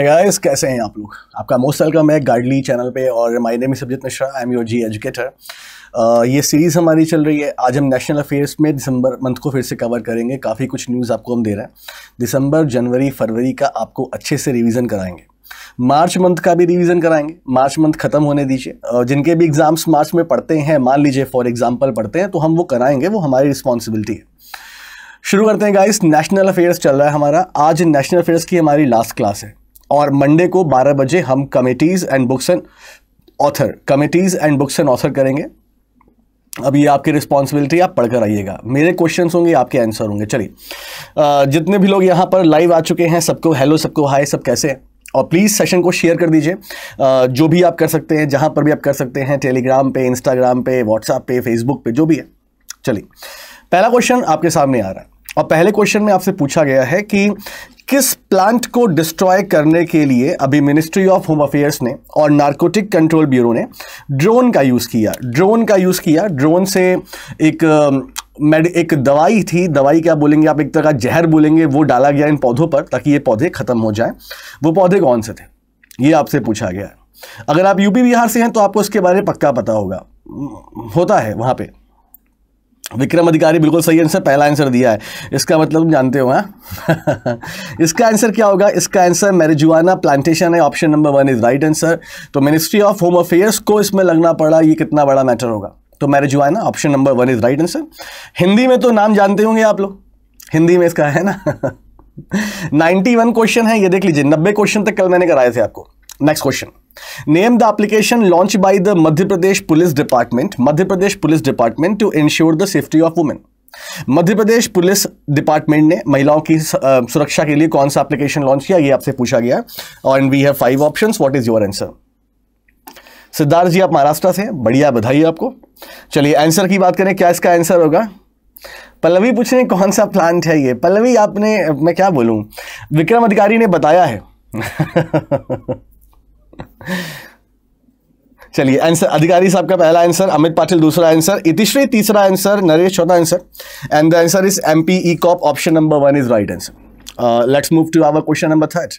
Hey guys, कैसे हैं आप लोग आपका मोस्ट वेलकम है गार्डली चैनल पे और my name is Sabjit Mishra I am your G educator ये सीरीज़ हमारी चल रही है आज हम नेशनल अफेयर्स में दिसंबर मंथ को फिर से कवर करेंगे काफ़ी कुछ न्यूज़ आपको हम दे रहे हैं दिसंबर जनवरी फरवरी का आपको अच्छे से रिविज़न कराएंगे मार्च मंथ का भी रिवीजन कराएंगे मार्च मंथ खत्म होने दीजिए uh, जिनके भी एग्जाम्स मार्च में पढ़ते हैं मान लीजिए फॉर एग्जाम्पल पढ़ते हैं तो हम वो कराएंगे वो हमारी रिस्पॉन्सिबिलिटी है शुरू करते हैं गाइस नेशनल अफेयर्स चल रहा है हमारा आज नेशनल अफेयर्स की हमारी लास्ट क्लास है और मंडे को 12 बजे हम committees and books and author committees and books and author करेंगे अब ये आपकी रिस्पॉन्सिबिलिटी आप पढ़कर आइएगा मेरे क्वेश्चन होंगे आपके आंसर होंगे चलिए जितने भी लोग यहाँ पर लाइव आ चुके हैं सबको हेलो सबको हाय सब कैसे हैं और प्लीज़ सेशन को शेयर कर दीजिए जो भी आप कर सकते हैं जहाँ पर भी आप कर सकते हैं टेलीग्राम पे इंस्टाग्राम पे व्हाट्सएप पे फेसबुक पे जो भी है चलिए पहला क्वेश्चन आपके सामने आ रहा है और पहले क्वेश्चन में आपसे पूछा गया है कि किस प्लांट को डिस्ट्रॉय करने के लिए अभी मिनिस्ट्री ऑफ होम अफेयर्स ने और नारकोटिक कंट्रोल ब्यूरो ने ड्रोन का यूज़ किया ड्रोन का यूज़ किया ड्रोन से एक मेड एक दवाई थी दवाई क्या बोलेंगे आप एक तरह का जहर बोलेंगे वो डाला गया इन पौधों पर ताकि ये पौधे ख़त्म हो जाएं वो पौधे कौन से थे ये आपसे पूछा गया है अगर आप यूपी बिहार से हैं तो आपको इसके बारे में पक्का पता होगा होता है वहाँ पर विक्रम अधिकारी बिल्कुल सही आंसर पहला आंसर दिया है इसका मतलब तुम जानते हो हाँ? इसका आंसर क्या होगा इसका आंसर मैरिजुआना प्लांटेशन है option number one is right answer तो मिनिस्ट्री ऑफ होम अफेयर्स को इसमें लगना पड़ा ये कितना बड़ा मैटर होगा तो marijuana option number one is right answer Hindi में तो नाम जानते होंगे आप लोग हिंदी में इसका है ना 91 क्वेश्चन है ये देख लीजिए नब्बे क्वेश्चन तक कल मैंने कराए थे आपको next question Name the application launched by the Madhya Pradesh Police Department, Madhya Pradesh Police Department to ensure the safety of women. Madhya Pradesh police department ने महिलाओं की सुरक्षा के लिए कौन सा एप्लीकेशन लॉन्च किया ये आपसे पूछा गया and we have five option what is your answer Siddharth ji आप महाराष्ट्र से बढ़िया बधाई आपको चलिए आंसर की बात करें क्या इसका आंसर होगा पल्लवी पूछ रहे कौन सा प्लांट है ये पल्लवी आपने मैं क्या बोलूँ विक्रम अधिकारी ने बताया है चलिए आंसर अधिकारी साहब का पहला आंसर अमित पाटिल दूसरा आंसर इतिश्री तीसरा आंसर नरेश चौथा answer and the answer is M P E cop option number one is right answer let's move to our question number third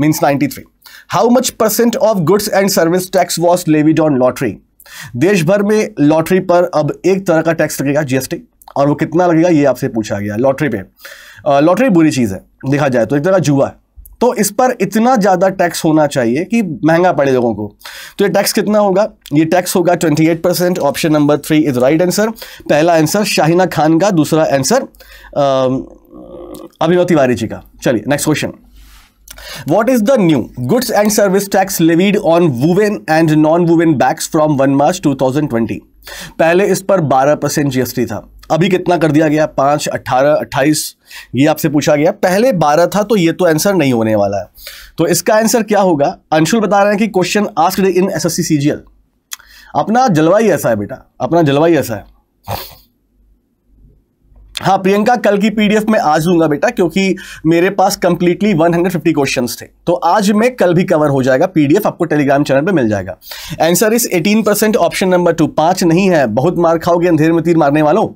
means ninety three how much percent of goods and service tax was levied on lottery देश भर में lottery पर अब एक तरह का tax लगेगा GST और वो कितना लगेगा ये आपसे पूछा गया लॉटरी पे लॉटरी uh, बुरी चीज़ है देखा जाए तो एक तरह जुआ है तो इस पर इतना ज़्यादा टैक्स होना चाहिए कि महंगा पड़े लोगों को तो ये टैक्स कितना होगा ये टैक्स होगा 28 percent option number three is right answer पहला आंसर शाहिना खान का दूसरा आंसर अभिनव तिवारी जी का चलिए next question What is the new goods and service tax levied on woven and non-woven bags from 1 March 2020? पहले इस पर 12 परसेंट जीएसटी था अभी कितना कर दिया गया पाँच अट्ठारह अट्ठाईस ये आपसे पूछा गया पहले बारह था तो ये तो आंसर नहीं होने वाला है तो इसका आंसर क्या होगा अंशुल बता रहे हैं कि question asked in S S C अपना जलवाई ऐसा है बेटा अपना जलवाई ऐसा है हाँ प्रियंका कल की पीडीएफ में आज दूंगा बेटा क्योंकि मेरे पास कंप्लीटली 150 क्वेश्चंस थे तो आज में कल भी कवर हो जाएगा पीडीएफ आपको टेलीग्राम चैनल पे मिल जाएगा आंसर इस 18 परसेंट ऑप्शन नंबर टू पांच नहीं है बहुत मार खाओगे अंधेर में तीर मारने वालों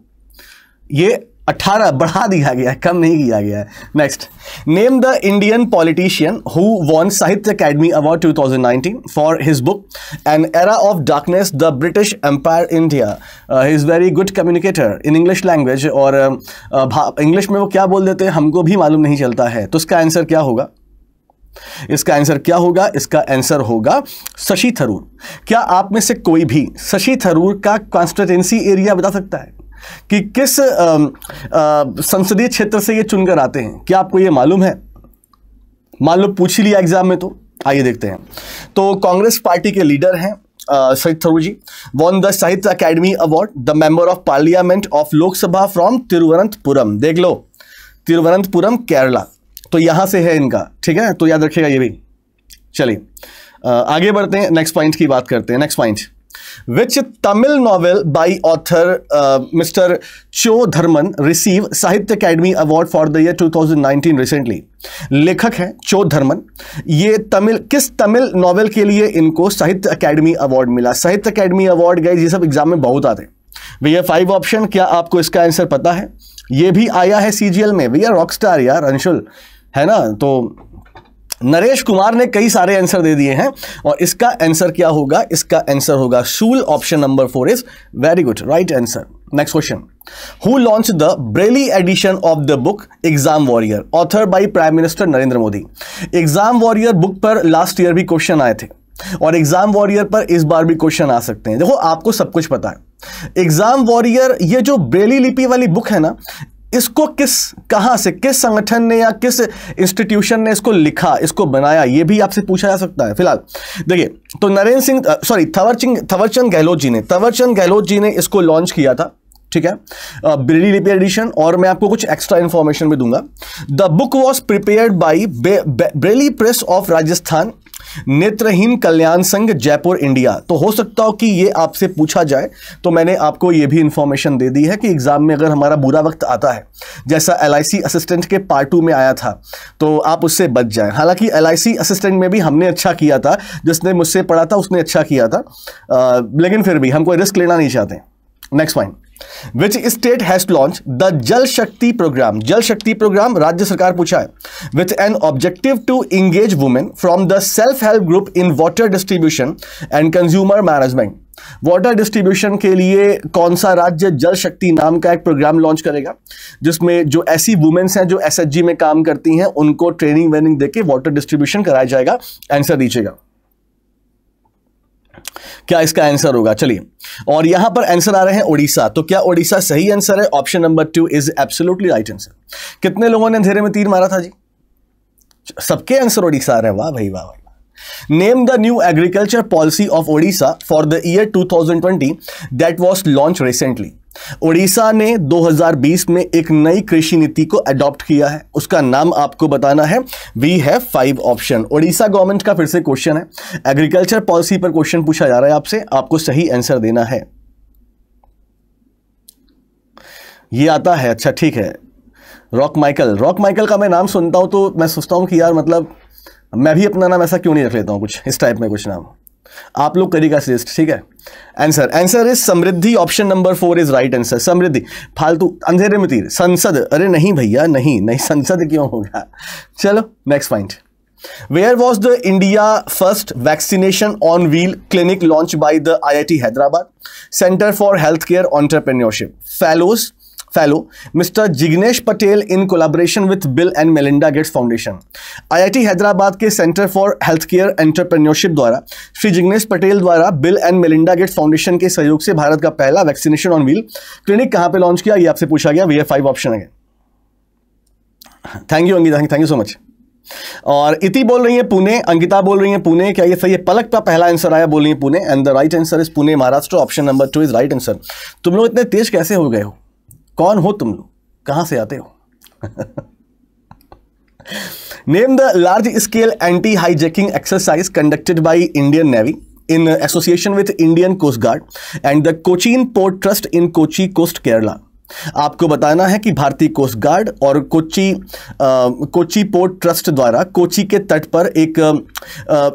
ये 18 बढ़ा दिया गया है कम नहीं किया गया है next name the Indian politician who won Sahitya academy award 2019 for his book an era of darkness the British empire India is very good communicator in English language और इंग्लिश um, uh, में वो क्या बोल देते हैं हमको भी मालूम नहीं चलता है तो इसका आंसर क्या होगा इसका आंसर क्या होगा इसका आंसर होगा शशि थरूर क्या आप में से कोई भी शशि थरूर का कॉन्स्टिट्युएंसी एरिया बता सकता है कि किस संसदीय क्षेत्र से ये चुनकर आते हैं क्या आपको ये मालूम है मान लो पूछ ही लिया एग्जाम में तो आइए देखते हैं तो कांग्रेस पार्टी के लीडर हैं Shashi Tharoor ji won the Sahitya academy award the member of parliament of Lok Sabha from Thiruvananthapuram देख लो तिरुवनंतपुरम केरला तो यहां से है इनका ठीक है तो याद रखिएगा ये भी चलिए आगे बढ़ते हैं नेक्स्ट पॉइंट की बात करते हैं next point which Tamil novel by author mister Cho Dharman receive Sahitya Sahitya award for the year year 2019 recently लेखक है चो धर्मन ये तमिल किस तमिल नॉवेल के लिए इनको साहित्य अकेडमी अवार्ड मिला साहित्य अकेडमी अवार्ड गए ये सब एग्जाम में बहुत आते भैया फाइव ऑप्शन क्या आपको इसका आंसर पता है ये भी आया है सीजीएल में भैया स्टार यार अंशुल है ना तो नरेश कुमार ने कई सारे आंसर दे दिए हैं और इसका आंसर क्या होगा इसका आंसर होगा Sool option number four is very good right answer next question who launch the Braille edition of the book exam warrior author by prime minister Narendra Modi exam warrior book पर लास्ट ईयर भी question आए थे और exam warrior पर इस बार भी question आ सकते हैं देखो आपको सब कुछ पता है एग्जाम वॉरियर ये जो ब्रेली लिपि वाली बुक है ना इसको किस कहां से किस संगठन ने या किस इंस्टीट्यूशन ने इसको लिखा इसको बनाया ये भी आपसे पूछा जा सकता है फिलहाल देखिए तो नरेंद्र सिंह सॉरी थवरचिंग थवरचंद गहलोत जी ने थवरचंद गहलोत जी ने इसको लॉन्च किया था ठीक है बिरली लिपि एडिशन और मैं आपको कुछ एक्स्ट्रा इंफॉर्मेशन भी दूंगा the book was prepare by Braille press of Rajasthan Netraheen Kalyan संघ जयपुर इंडिया तो हो सकता हो कि ये आपसे पूछा जाए तो मैंने आपको ये भी इंफॉर्मेशन दे दी है कि एग्ज़ाम में अगर हमारा बुरा वक्त आता है जैसा एल असिस्टेंट के पार्ट टू में आया था तो आप उससे बच जाए हालांकि एल असिस्टेंट में भी हमने अच्छा किया था जिसने मुझसे पढ़ा था उसने अच्छा किया था आ, लेकिन फिर भी हम कोई रिस्क लेना नहीं चाहते next point which state has launch the Jal Shakti programme जल शक्ति प्रोग्राम राज्य सरकार पूछा है with an objective to engage women from the self help group in water distribution and consumer management water distribution के लिए कौन सा राज्य जल शक्ति नाम का एक प्रोग्राम लॉन्च करेगा जिसमें जो ऐसी वुमेन्स हैं जो एसएचजी में काम करती हैं उनको ट्रेनिंग वेनिंग देके वाटर डिस्ट्रीब्यूशन कराया जाएगा आंसर दीजिएगा क्या इसका आंसर होगा चलिए और यहां पर आंसर आ रहे हैं ओडिशा तो क्या ओडिशा सही आंसर है option number two is absolutely right answer कितने लोगों ने अंधेरे में तीर मारा था जी सबके आंसर ओडिशा आ रहे हैं वाह भाई वाह भाई new agriculture policy of Odisha for the year two thousand twenty that was launch recently Orissa ने 2020 में एक नई कृषि नीति को अडॉप्ट किया है उसका नाम आपको बताना है we have five option Orissa government का फिर से क्वेश्चन है एग्रीकल्चर पॉलिसी पर क्वेश्चन पूछा जा रहा है आपसे आपको सही आंसर देना है ये आता है अच्छा ठीक है रॉक माइकल रॉक माइकल का मैं नाम सुनता हूं तो मैं सोचता हूं कि यार मतलब मैं भी अपना नाम ऐसा क्यों नहीं रख लेता हूं कुछ इस टाइप में कुछ नाम आप लोग करेगा सजेस्ट ठीक है answer answer is Samriddhi option number four is right answer Samriddhi फालतू अंधेरे में तीर संसद अरे नहीं भैया नहीं नहीं संसद क्यों होगा चलो next point where was the India first vaccination on wheel clinic launch by the I I T Hyderabad centre for health care entrepreneurship fellows fellow mister Jignesh Patel in collaboration with Bill and Melinda Gates foundation IIT Hyderabad के centre for health care entrepreneurship द्वारा श्री जिग्नेश पटेल द्वारा Bill and Melinda Gates foundation के सहयोग से भारत का पहला vaccination on wheel clinic कहां पे लॉन्च किया ये आपसे पूछा गया वी फाइव ऑप्शन है thank you Angita thank you so much और इति बोल रही है पुणे अंकिता बोल रही है पुणे क्या ये सही है पलक का पहला आंसर आया बोल रही है Pune and the right answer is Pune Maharashtra option number two is right answer तुम लोग इतने तेज कैसे हो गए हो कौन हो तुम लोग कहां से आते हो name the large scale anti hijacking exercise conducted by Indian navy in association with Indian coast guard and the Cochin port trust in Kochi coast Kerala आपको बताना है कि भारतीय कोस्ट गार्ड और कोची आ, कोची पोर्ट ट्रस्ट द्वारा कोची के तट पर एक आ,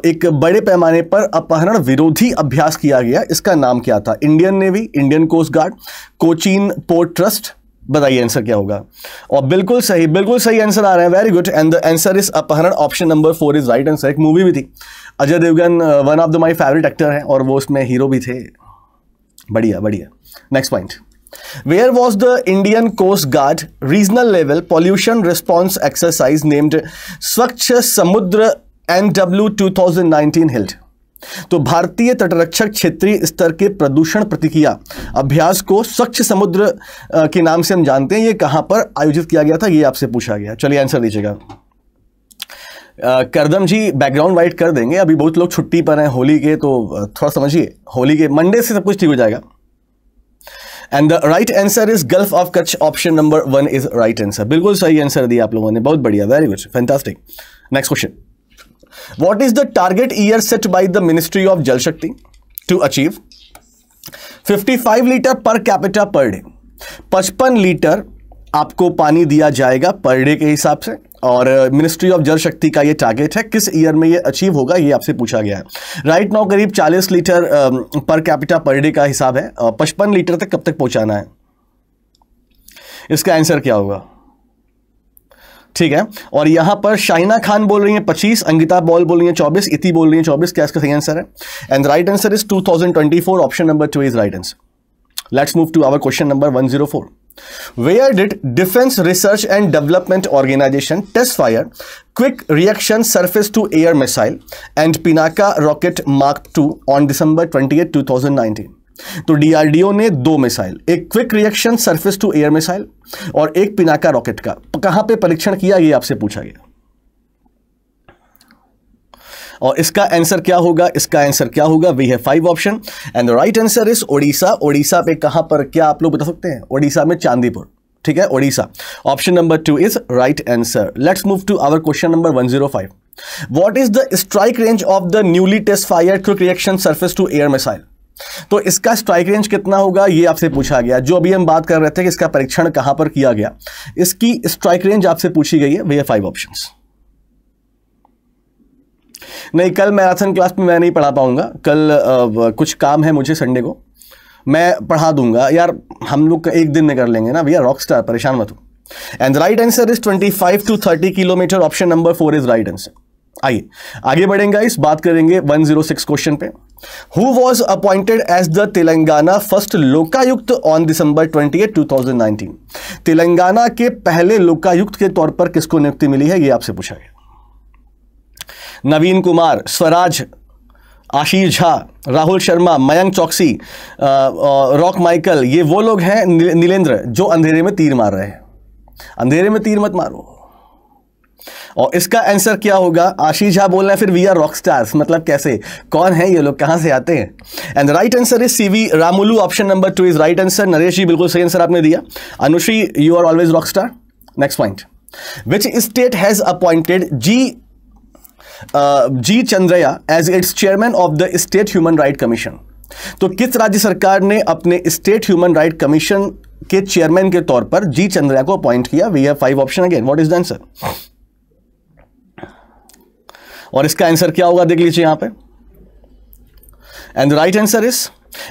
एक बड़े पैमाने पर अपहरण विरोधी अभ्यास किया गया इसका नाम क्या था Indian navy Indian coast guard Cochin port trust बताइए आंसर क्या होगा और बिल्कुल सही बिल्कुल सही आंसर आ रहा है very good and the answer is Apaharan option number four is right answer एक मूवी भी थी Ajay Devgan one of the my favourite actor हैं और वो उसमें हीरो भी थे बढ़िया बढ़िया next point Where was the Indian Coast Guard regional level pollution response exercise named Swachh Samudra NW 2019 held? तो भारतीय तटरक्षक क्षेत्रीय स्तर के प्रदूषण प्रतिक्रिया अभ्यास को स्वच्छ समुद्र के नाम से हम जानते हैं ये कहां पर आयोजित किया गया था ये आपसे पूछा गया चलिए आंसर दीजिएगा करदम जी बैकग्राउंड वाइट कर देंगे अभी बहुत लोग छुट्टी पर हैं होली के तो थोड़ा समझिए होली के मंडे से सब कुछ ठीक हो जाएगा and the right answer is gulf of Kutch option number one is right answer बिल्कुल सही आंसर दिया आप लोगों ने बहुत बढ़िया very good fantastic next question what is the target year set by the ministry of Jal Shakti to achieve 55 litre per capita per day 55 litre आपको पानी दिया जाएगा पर डे के हिसाब से और मिनिस्ट्री ऑफ जल शक्ति का ये टारगेट है किस ईयर में ये अचीव होगा ये आपसे पूछा गया है राइट नाउ करीब 40 litre per capita per day का हिसाब है पचपन लीटर तक कब तक पहुंचाना है इसका आंसर क्या होगा ठीक है और यहाँ पर शाइना खान बोल रही हैं पच्चीस अंगिता बॉल बोल रही हैं चौबीस इति बोल रही हैं चौबीस क्या इसका सही आंसर है and right answer is two option number two is right answer let's move to our question number four Where did Defense Research and Development Organization test fire quick reaction surface to air missile and Pinaka rocket Mark II on December 28, 2019? तो DRDO ने दो missile एक quick reaction surface to air missile और एक Pinaka rocket का कहां पे परीक्षण किया ये आपसे पूछा गया और इसका आंसर क्या होगा इसका आंसर क्या होगा we have five option and the right answer is Odisha Odisha पे कहां पर क्या आप लोग बता सकते हैं ओडिशा में चांदीपुर ठीक है Odisha option number two is right answer let's move to our question number one zero five what is the strike range of the newly test fire through reaction surface to air missile तो इसका strike range कितना होगा ये आपसे पूछा गया जो अभी हम बात कर रहे थे कि इसका परीक्षण कहां पर किया गया इसकी स्ट्राइक रेंज आपसे पूछी गई है वे फाइव ऑप्शंस नहीं कल मैराथन क्लास में मैं नहीं पढ़ा पाऊंगा कल आ, कुछ काम है मुझे संडे को मैं पढ़ा दूंगा यार हम लोग एक दिन में कर लेंगे ना भैया रॉक स्टार परेशान मत हो and right answer is 25 to thirty kilometre option number four is right answer आइए आगे बढ़ेंगे इस बात करेंगे 106 क्वेश्चन पे who was appointed as the Telangana first Lokayukta on December 28 2019 Telangana के पहले लोकायुक्त के तौर पर किसको नियुक्ति मिली है ये आपसे पूछा गया नवीन कुमार स्वराज आशीष झा राहुल शर्मा मयंक चौकसी रॉक माइकल ये वो लोग हैं नीलेंद्र जो अंधेरे में तीर मार रहे हैं अंधेरे में तीर मत मारो और इसका आंसर क्या होगा आशीष झा बोल रहे हैं फिर वी आर रॉक स्टार्स मतलब कैसे कौन है ये लोग कहां से आते हैं and right answer is C V Ramulu option number two is right answer Naresh ji बिल्कुल सही आंसर आपने दिया Anushree you are always rock star next point which state has appointed G G Chandraiah as its chairman of the state human right commission तो किस राज्य सरकार ने अपने स्टेट ह्यूमन राइट कमीशन के चेयरमैन के तौर पर जी चंद्रया को अपॉइंट किया we have five option again what is the answer और इसका आंसर क्या होगा देख लीजिए यहां पे and the right answer is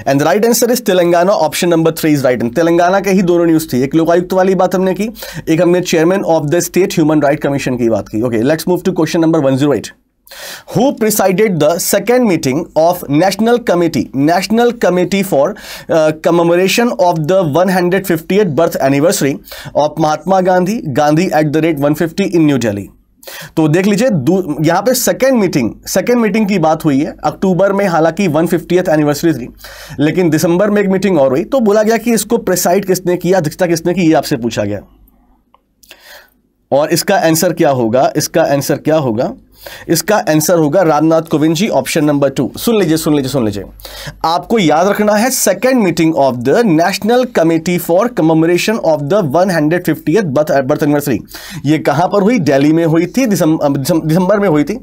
and the right answer is Telangana option number three is right and Telangana के ही दोनों न्यूज थी एक लोकायुक्त वाली बात हमने की एक हमने chairman of the state human right commission की बात की okay let's move to question number one zero eight who presided the second meeting of national committee national committee for uh, commemoration of the 150th birth anniversary of mahatma gandhi gandhi at the rate 150 in new delhi तो देख लीजिए यहां पे second meeting second meeting की बात हुई है अक्टूबर में हालांकि वन एनिवर्सरी थी लेकिन दिसंबर में एक मीटिंग और हुई तो बोला गया कि इसको प्रेसाइड किसने किया अध्यक्षता किसने की यह आपसे पूछा गया और इसका आंसर क्या होगा इसका आंसर क्या होगा इसका आंसर होगा Ramnath Kovind ji option number two सुन लीजिए सुन लीजिए सुन लीजिए आपको याद रखना है second meeting of the national committee for commemoration of the one hundred birth anniversary ये कहां पर हुई दिल्ली में हुई थी दिसंबर में हुई थी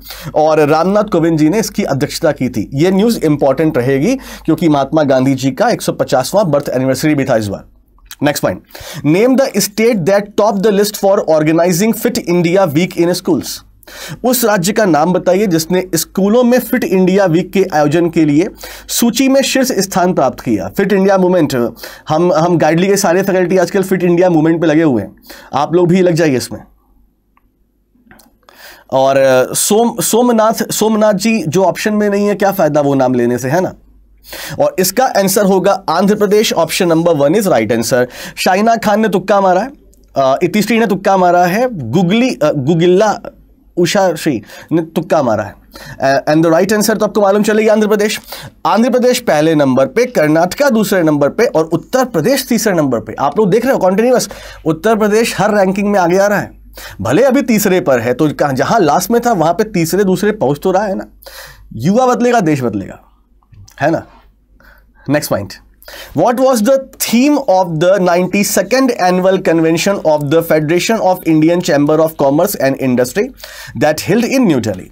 और रामनाथ कोविंद जी ने इसकी अध्यक्षता की थी ये न्यूज़ इंपॉर्टेंट रहेगी क्योंकि महात्मा गांधी जी का एक बर्थ एनिवर्सरी भी था इस बार next point name the state that top the list for organising fit India week in schools उस राज्य का नाम बताइए जिसने स्कूलों में फिट इंडिया वीक के आयोजन के लिए सूची में शीर्ष स्थान प्राप्त किया फिट इंडिया मूवमेंट हम हम गाइडली के सारे फैकल्टी आजकल फिट इंडिया मूवमेंट पे लगे हुए हैं आप लोग भी लग जाइए इसमें और सोम सोमनाथ सोमनाथ जी जो ऑप्शन में नहीं है क्या फ़ायदा वो नाम लेने से है ना और इसका आंसर होगा Andhra Pradesh option number one is right answer Shaina Khan ने तुक्का मारा है इतिश्री ने तुक्का मारा है गुगली गुगिल्ला उषा श्री ने तुक्का मारा है एंड द राइट आंसर तो आपको मालूम चलेगी आंध्र प्रदेश आंध्र प्रदेश पहले नंबर पे कर्नाटका दूसरे नंबर पे और उत्तर प्रदेश तीसरे नंबर पे आप लोग देख रहे हो कॉन्टिन्यूस उत्तर प्रदेश हर रैंकिंग में आगे आ रहा है भले अभी तीसरे पर है तो जहां लास्ट में था वहां पर तीसरे दूसरे पहुंच तो रहा है ना युवा बदलेगा देश बदलेगा है ना next point What was the theme of the 92nd annual convention of the Federation of Indian Chamber of Commerce and Industry that held in New Delhi?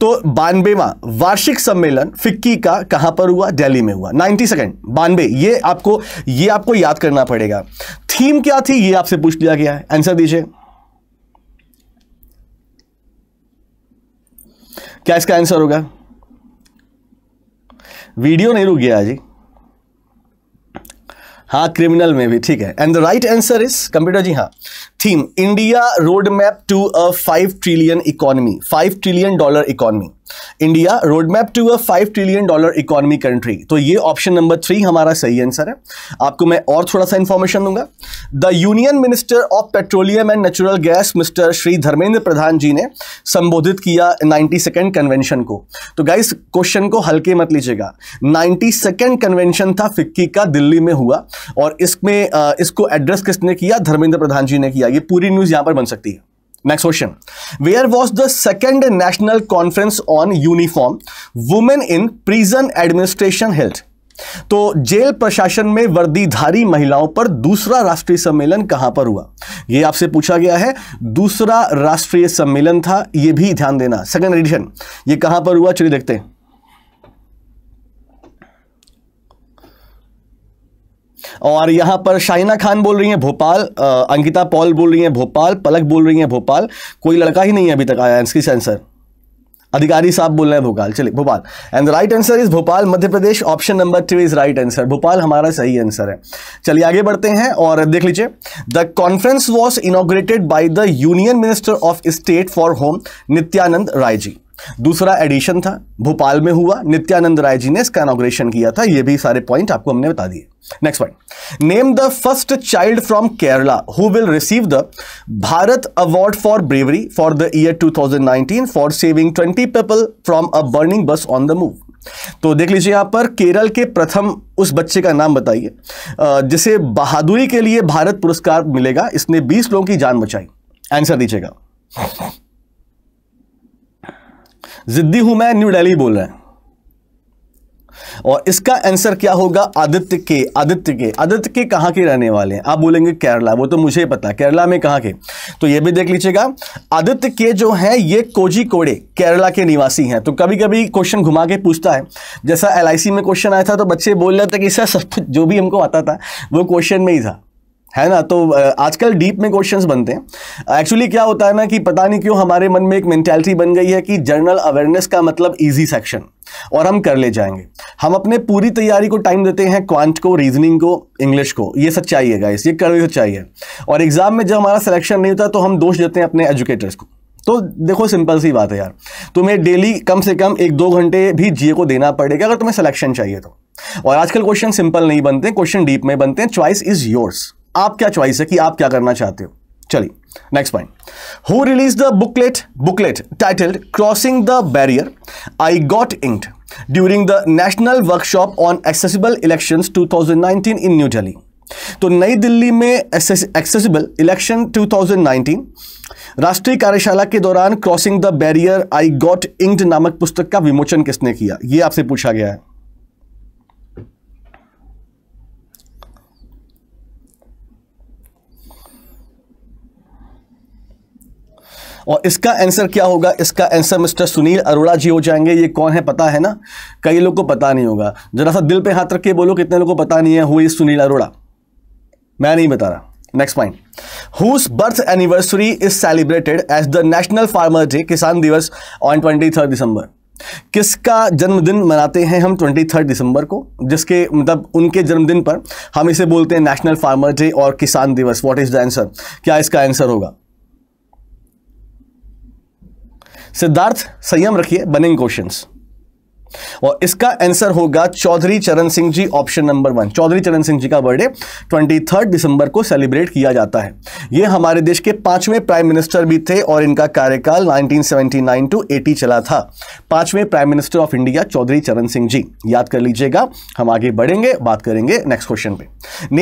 तो बानवेवा वार्षिक सम्मेलन फिक्की का कहां पर हुआ दिल्ली में हुआ 90 सेकेंड बानवे ये आपको ये आपको याद करना पड़ेगा थीम क्या थी ये आपसे पूछ लिया गया है आंसर दीजिए क्या इसका आंसर होगा वीडियो नहीं रुक गया जी हाँ क्रिमिनल में भी ठीक है and the right answer is computer जी हाँ theme India road map to a five trillion economy five trillion dollar economy India road map to a five trillion dollar economy country तो ये ऑप्शन नंबर थ्री हमारा सही answer है आपको मैं और थोड़ा सा इंफॉर्मेशन दूंगा the union minister of petroleum and natural gas mister Shri Dharmendra Pradhan ji ने संबोधित किया नाइन्टी सेकेंड कन्वेंशन को तो गाइस क्वेश्चन को हल्के मत लीजिएगा नाइन्टी सेकेंड कन्वेंशन था फिक्की का दिल्ली में हुआ और इसमें इसको एड्रेस किसने किया धर्मेंद्र प्रधान जी ने किया ये पूरी न्यूज यहां पर बन सकती है next question where was the second national conference on uniform women in prison administration held तो जेल प्रशासन में वर्दीधारी महिलाओं पर दूसरा राष्ट्रीय सम्मेलन कहां पर हुआ यह आपसे पूछा गया है दूसरा राष्ट्रीय सम्मेलन था यह भी ध्यान देना सेकंड एडिशन यह कहां पर हुआ चलिए देखते हैं और यहाँ पर शाइना खान बोल रही हैं भोपाल अंकिता पॉल बोल रही हैं भोपाल पलक बोल रही हैं भोपाल कोई लड़का ही नहीं है अभी तक आया इसकी सेंसर अधिकारी साहब बोल रहे हैं भोपाल चलिए Bhopal and the right answer is Bhopal Madhya Pradesh option number two is right answer Bhopal हमारा सही आंसर है चलिए आगे बढ़ते हैं और देख लीजिए the conference was inaugurated by the union minister of state for home Nityanand Rai ji दूसरा एडिशन था भोपाल में हुआ नित्यानंद राय जी ने इसका इनोग्रेशन किया था ये भी सारे पॉइंट आपको हमने बता दिए next point name the first child from Kerala who will receive the Bharat award for bravery for the year 2019 for saving 20 people from a burning bus on the move तो देख लीजिए यहां पर केरल के प्रथम उस बच्चे का नाम बताइए जिसे बहादुरी के लिए भारत पुरस्कार मिलेगा इसने बीस लोगों की जान बचाई आंसर दीजिएगा जिद्दी हूं मैं न्यू डेली बोल रहे हैं और इसका आंसर क्या होगा आदित्य के आदित्य के आदित्य के कहां के रहने वाले हैं आप बोलेंगे केरला वो तो मुझे पता है केरला में कहां के तो ये भी देख लीजिएगा आदित्य के जो है ये कोजी कोड़े केरला के निवासी हैं तो कभी कभी क्वेश्चन घुमा के पूछता है जैसा एल में क्वेश्चन आया था तो बच्चे बोल रहे थे कि सर सब जो भी हमको आता था वो क्वेश्चन में ही था है ना तो आजकल डीप में क्वेश्चंस बनते हैं एक्चुअली क्या होता है ना कि पता नहीं क्यों हमारे मन में एक मेंटेलिटी बन गई है कि जनरल अवेयरनेस का मतलब इजी सेक्शन और हम कर ले जाएंगे हम अपने पूरी तैयारी को टाइम देते हैं क्वांट को रीजनिंग को इंग्लिश को ये सच्चाई है गाइस ये कड़वी सच्चाई है और एग्जाम में जब हमारा सिलेक्शन नहीं होता तो हम दोष देते हैं अपने एजुकेटर्स को तो देखो सिंपल सी बात है यार तुम्हें डेली कम से कम एक दो घंटे भी जीए को देना पड़ेगा अगर तुम्हें सिलेक्शन चाहिए तो और आजकल क्वेश्चन सिंपल नहीं बनते क्वेश्चन डीप में बनते हैं चॉइस इज योर्स आप क्या चॉइस है कि आप क्या करना चाहते हो चलिए next point who release the booklet booklet titled crossing the barrier I got inked during the national workshop on accessible thousand 2019 in new Delhi तो नई दिल्ली में एक्सेसिबल इलेक्शन 2019 राष्ट्रीय कार्यशाला के दौरान crossing the barrier I got inked नामक पुस्तक का विमोचन किसने किया यह आपसे पूछा गया है और इसका आंसर क्या होगा इसका आंसर मिस्टर सुनील अरोड़ा जी हो जाएंगे ये कौन है पता है ना कई लोग को पता नहीं होगा जरा सा दिल पे हाथ रख के बोलो कितने लोग को पता नहीं है हु इज सुनील अरोड़ा मैं नहीं बता रहा next point whose birth anniversary is celebrated as the national farmer day Kisan Diwas on twenty third दिसंबर किसका जन्मदिन मनाते हैं हम 23 दिसंबर को जिसके मतलब उनके जन्मदिन पर हम इसे बोलते हैं नेशनल फार्मर डे और किसान दिवस व्हाट इज द आंसर क्या इसका आंसर होगा सिद्धार्थ संयम रखिए बनिंग क्वेश्चंस और इसका आंसर होगा Chaudhary Charan Singh ji option number one Chaudhary Charan Singh जी का बर्थडे ट्वेंटी थर्ड दिसंबर को सेलिब्रेट किया जाता है ये हमारे देश के पांचवें प्राइम मिनिस्टर भी थे और इनका कार्यकाल 1979 टू 80 चला था पांचवें prime minister of India Chaudhary Charan Singh जी याद कर लीजिएगा हम आगे बढ़ेंगे बात करेंगे नेक्स्ट क्वेश्चन पे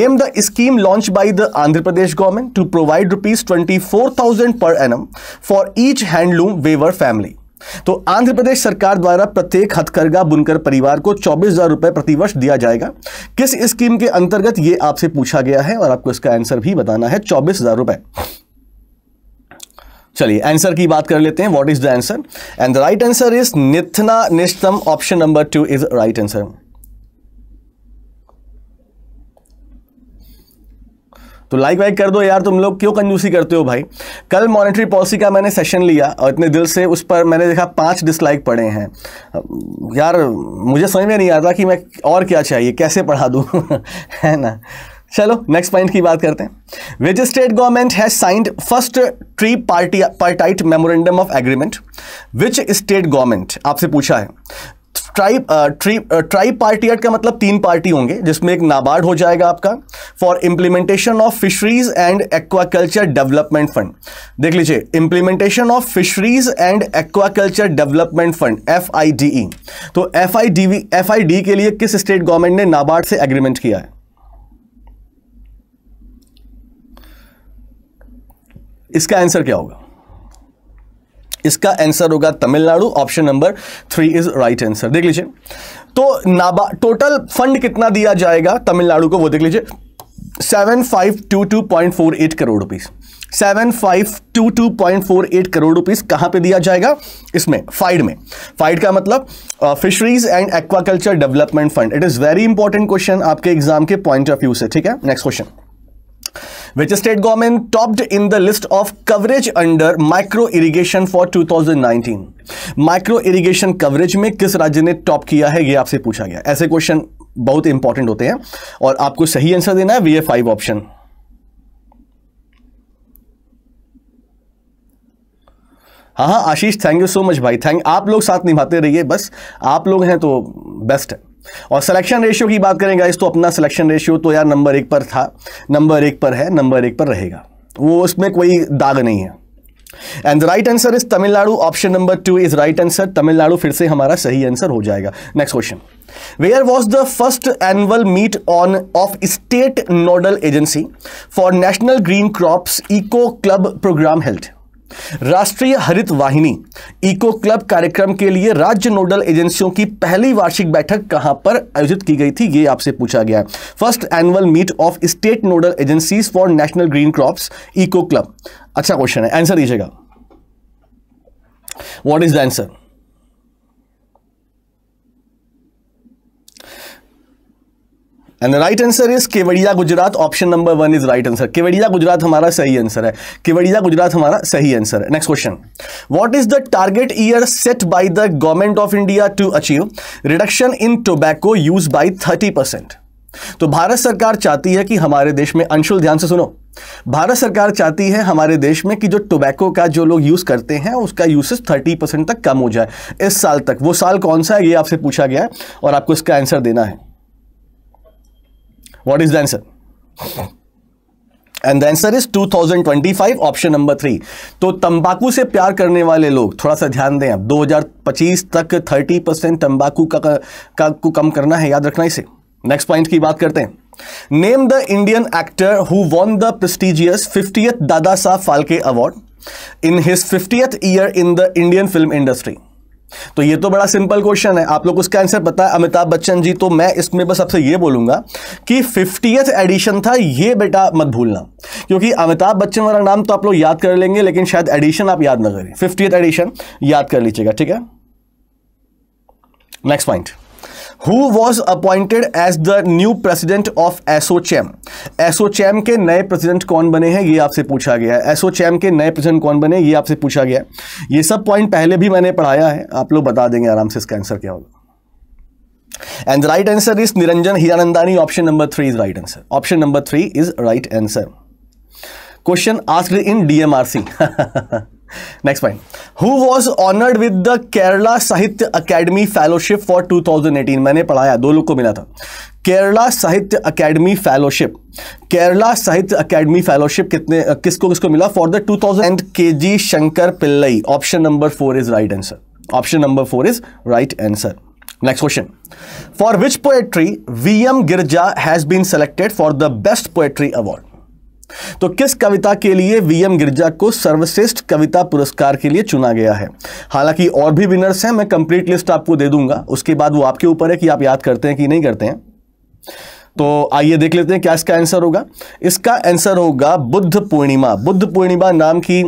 name the scheme launch by the Andhra Pradesh government to provide rupees twenty per annum for each handloom weaver family तो आंध्र प्रदेश सरकार द्वारा प्रत्येक हथकरघा बुनकर परिवार को चौबीस हजार रुपए प्रतिवर्ष दिया जाएगा किस स्कीम के अंतर्गत यह आपसे पूछा गया है और आपको इसका आंसर भी बताना है चौबीस हजार रुपए चलिए आंसर की बात कर लेते हैं what is the answer and the right answer is Nethanna Nestham option number two is right answer तो लाइक वाइक कर दो यार तुम लोग क्यों कंजूसी करते हो भाई कल मॉनेटरी पॉलिसी का मैंने सेशन लिया और इतने दिल से उस पर मैंने देखा पांच डिसलाइक पड़े हैं यार मुझे समझ में नहीं आता कि मैं और क्या चाहिए कैसे पढ़ा दूँ है ना चलो नेक्स्ट पॉइंट की बात करते हैं which state government has signed first tri party partite memorandum of agreement which state government आपसे पूछा है ट्राई ट्री पार्टी एक्ट का मतलब तीन पार्टी होंगे जिसमें एक नाबार्ड हो जाएगा आपका for implementation of fisheries and aquaculture development fund देख लीजिए implementation of fisheries and aquaculture development fund F I D E तो F I D F I D के लिए किस स्टेट गवर्नमेंट ने नाबार्ड से एग्रीमेंट किया है इसका आंसर क्या होगा इसका आंसर होगा Tamil Nadu option number three is right answer देख लीजिए तो नाबा टोटल फंड कितना दिया जाएगा तमिलनाडु को वो देख लीजिए seven five two two point four eight crore rupees seven five two two point four eight crore rupees कहां पे दिया जाएगा इसमें फाइड में फाइड का मतलब fisheries and aquaculture development fund it is very important question आपके एग्जाम के पॉइंट ऑफ व्यू से ठीक है next question which state government topped in the list of coverage under micro irrigation for 2019 micro irrigation coverage में किस राज्य ने top किया है ये आपसे पूछा गया ऐसे क्वेश्चन बहुत इंपॉर्टेंट होते हैं और आपको सही आंसर देना है वी ए फाइव ऑप्शन हाँ हाँ Ashish thank you so much भाई थैंक आप लोग साथ निभाते रहिए बस आप लोग हैं तो बेस्ट है और सिलेक्शन रेशियो की बात करें गाइस तो अपना सिलेक्शन रेशियो तो यार नंबर एक पर था नंबर एक पर है नंबर एक पर रहेगा वो उसमें कोई दाग नहीं है and the right answer is Tamil Nadu option number two is right answer Tamil Nadu फिर से हमारा सही आंसर हो जाएगा next question where was the first annual meet on of state nodal agency for national green crop eco club programme held राष्ट्रीय हरित वाहिनी eco club कार्यक्रम के लिए राज्य नोडल एजेंसियों की पहली वार्षिक बैठक कहां पर आयोजित की गई थी ये आपसे पूछा गया first annual meet of state nodal agencies for national green crops eco club अच्छा क्वेश्चन है आंसर दीजिएगा what is the answer and right answer is Kevadia Gujarat option number one is right answer Kevadia Gujarat हमारा सही आंसर है केवड़िया गुजरात हमारा सही आंसर है next question what is the target year set by the government of India to achieve reduction in tobacco use by thirty percent तो भारत सरकार चाहती है कि हमारे देश में अंशुल ध्यान से सुनो भारत सरकार चाहती है हमारे देश में कि जो टोबैको का जो लोग यूज़ करते हैं उसका यूसेज 30 परसेंट तक कम हो जाए इस साल तक वो साल कौन सा है ये आपसे पूछा गया है और आपको इसका आंसर देना है What is the answer? And the answer is 2025 option number three तो तंबाकू से प्यार करने वाले लोग थोड़ा सा ध्यान दें आप पच्चीस तक थर्टी परसेंट तंबाकू का, का, का को कम करना है याद रखना इसे नेक्स्ट पॉइंट की बात करते हैं name the Indian actor who won the prestigious fiftieth Dada Saheb Phalke award in his fiftieth year in the Indian film industry तो ये तो बड़ा सिंपल क्वेश्चन है आप लोग उसका आंसर पता है अमिताभ बच्चन जी तो मैं इसमें बस आपसे ये बोलूंगा कि फिफ्टीथ एडिशन था ये बेटा मत भूलना क्योंकि अमिताभ बच्चन वाला नाम तो आप लोग याद कर लेंगे लेकिन शायद एडिशन आप याद ना करें फिफ्टीथ एडिशन याद कर लीजिएगा ठीक है next point who was appointed as the new president of ASSOCHAM ASSOCHAM के नए प्रेसिडेंट कौन बने हैं ये आपसे पूछा गया है एसोचैम के नए प्रेसिडेंट कौन बने ये आपसे पूछा गया ये सब पॉइंट पहले भी मैंने पढ़ाया है आप लोग बता देंगे आराम से इसका आंसर क्या होगा and right answer is Niranjan Hiranandani option number three is right answer option number three is right answer question ask in DMRC next point who was honoured with the Kerala Sahitya academy fellowship for 2018 मैंने पढ़ाया दो लोग को मिला था Kerala Sahitya academy fellowship Kerala Sahitya academy fellowship कितने किसको किसको मिला for the 2000 and K G Shankar Pillai option number four is right answer option number four is right answer question for which poetry V M Girija has been selected for the best poetry award तो किस कविता के लिए VM गिरजा को सर्वश्रेष्ठ कविता पुरस्कार के लिए चुना गया है हालांकि और भी विनर्स हैं मैं कंप्लीट लिस्ट आपको दे दूंगा उसके बाद वो आपके ऊपर है कि आप याद करते हैं कि नहीं करते हैं तो आइए देख लेते हैं क्या इसका आंसर होगा इसका आंसर होगा बुद्ध पूर्णिमा बुद्ध पूर्णिमा नाम की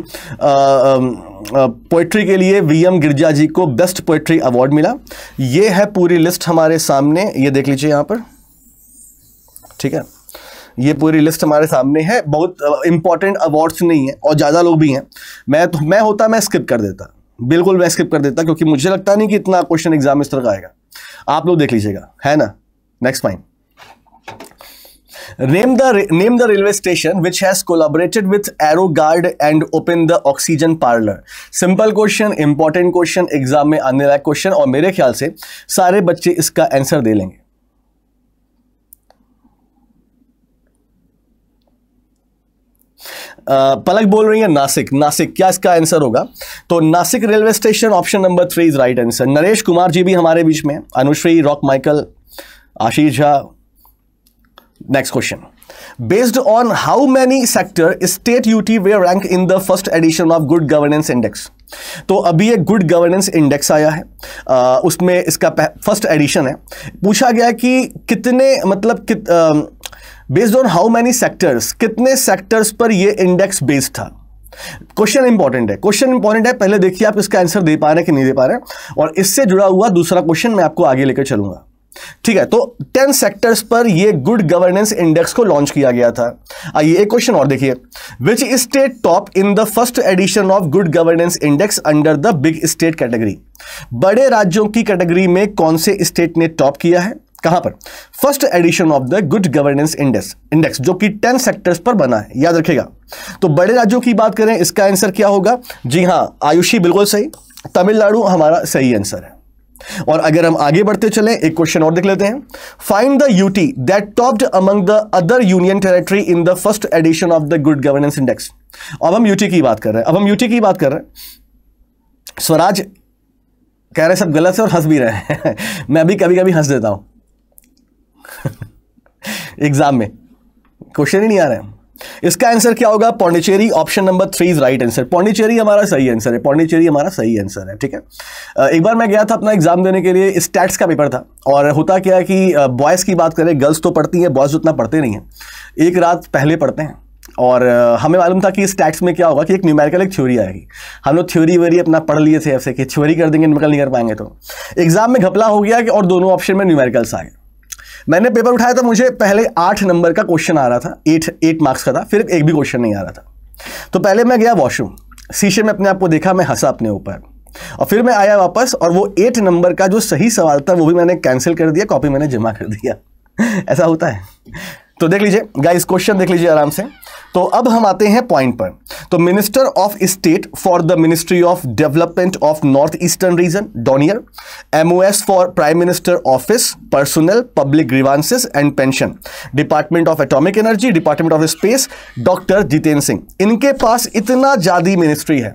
पोइट्री के लिए वीएम गिरजा जी को बेस्ट पोइट्री अवार्ड मिला यह है पूरी लिस्ट हमारे सामने ये देख लीजिए यहां पर ठीक है ये पूरी लिस्ट हमारे सामने है बहुत इंपॉर्टेंट अवार्ड्स नहीं है और ज़्यादा लोग भी हैं मैं तो मैं होता मैं स्किप कर देता बिल्कुल मैं स्किप कर देता क्योंकि मुझे लगता नहीं कि इतना क्वेश्चन एग्जाम इस तरह का आएगा आप लोग देख लीजिएगा है ना next name the name the railway station which has collaborated with aero guard and open the oxygen parlour simple question important question exam में आने लायक क्वेश्चन और मेरे ख्याल से सारे बच्चे इसका आंसर दे लेंगे पलक बोल रही है नासिक नासिक क्या इसका आंसर होगा तो Nashik railway station option number three is right answer Naresh Kumar ji भी हमारे बीच में Anushree Rock Michael Ashish Jha next question based on how many sector state UT were rank in the first edition of good governance index तो अभी एक गुड गवर्नेंस इंडेक्स आया है आ, उसमें इसका फर्स्ट एडिशन है पूछा गया कि कितने मतलब कित, आ, based on how many sectors कितने सेक्टर्स पर यह इंडेक्स बेस्ड था क्वेश्चन इंपॉर्टेंट है क्वेश्चन इंपॉर्टेंट है पहले देखिए आप इसका आंसर दे पा रहे हैं कि नहीं दे पा रहे हैं और इससे जुड़ा हुआ दूसरा क्वेश्चन मैं आपको आगे लेकर चलूंगा ठीक है तो टेन सेक्टर्स पर यह गुड गवर्नेंस इंडेक्स को लॉन्च किया गया था आइए एक क्वेश्चन और देखिए which state top in the first edition of good governance index under the big state category बड़े राज्यों की कैटेगरी में कौन से स्टेट ने टॉप किया है कहां पर first edition of the good governance index index जो कि टेन सेक्टर्स पर बना है याद रखेगा तो बड़े राज्यों की बात करें इसका आंसर क्या होगा जी हां आयुषी बिल्कुल सही तमिलनाडु हमारा सही आंसर है और अगर हम आगे बढ़ते चलें एक क्वेश्चन और देख लेते हैं find the UT that topped among the other union territory in the first edition of the good governance index अब हम यूटी की बात कर रहे हैं अब हम यूटी की बात कर रहे हैं स्वराज कह रहे सब गलत है और हंस भी रहे हैं मैं भी कभी कभी हंस देता हूं एग्जाम में क्वेश्चन ही नहीं आ रहे हैं इसका आंसर क्या होगा Pondicherry option number three is right answer Pondicherry हमारा सही आंसर है पौंडिचेरी हमारा सही आंसर है ठीक है एक बार मैं गया था अपना एग्जाम देने के लिए स्टैट्स का पेपर था और होता क्या है कि बॉयज़ की बात करें गर्ल्स तो पढ़ती हैं बॉयज़ उतना पढ़ते नहीं हैं एक रात पहले पढ़ते हैं और हमें मालूम था कि स्टैट्स में क्या होगा कि एक न्यूमेरिकल एक थ्योरी आएगी हम लोग थ्योरी वरी अपना पढ़ लिए थे ऐसे कि थ्योरी कर देंगे न्यूमेरिकल नहीं कर पाएंगे तो एग्जाम में घपला हो गया कि और दोनों ऑप्शन में न्यूमेरिकल्स आ गए मैंने पेपर उठाया था मुझे पहले आठ नंबर का क्वेश्चन आ रहा था एट एट मार्क्स का था फिर एक भी क्वेश्चन नहीं आ रहा था तो पहले मैं गया वॉशरूम शीशे में अपने आप को देखा मैं हंसा अपने ऊपर और फिर मैं आया वापस और वो एट नंबर का जो सही सवाल था वो भी मैंने कैंसिल कर दिया कॉपी मैंने जमा कर दिया ऐसा होता है तो देख लीजिए गाइस क्वेश्चन देख लीजिए आराम से तो अब हम आते हैं पॉइंट पर तो minister of state for the ministry of development of north eastern region DoNER MOS for prime minister office personnel public grievances and pension department of atomic energy department of space doctor Jitendra Singh इनके पास इतना ज़्यादा ministry है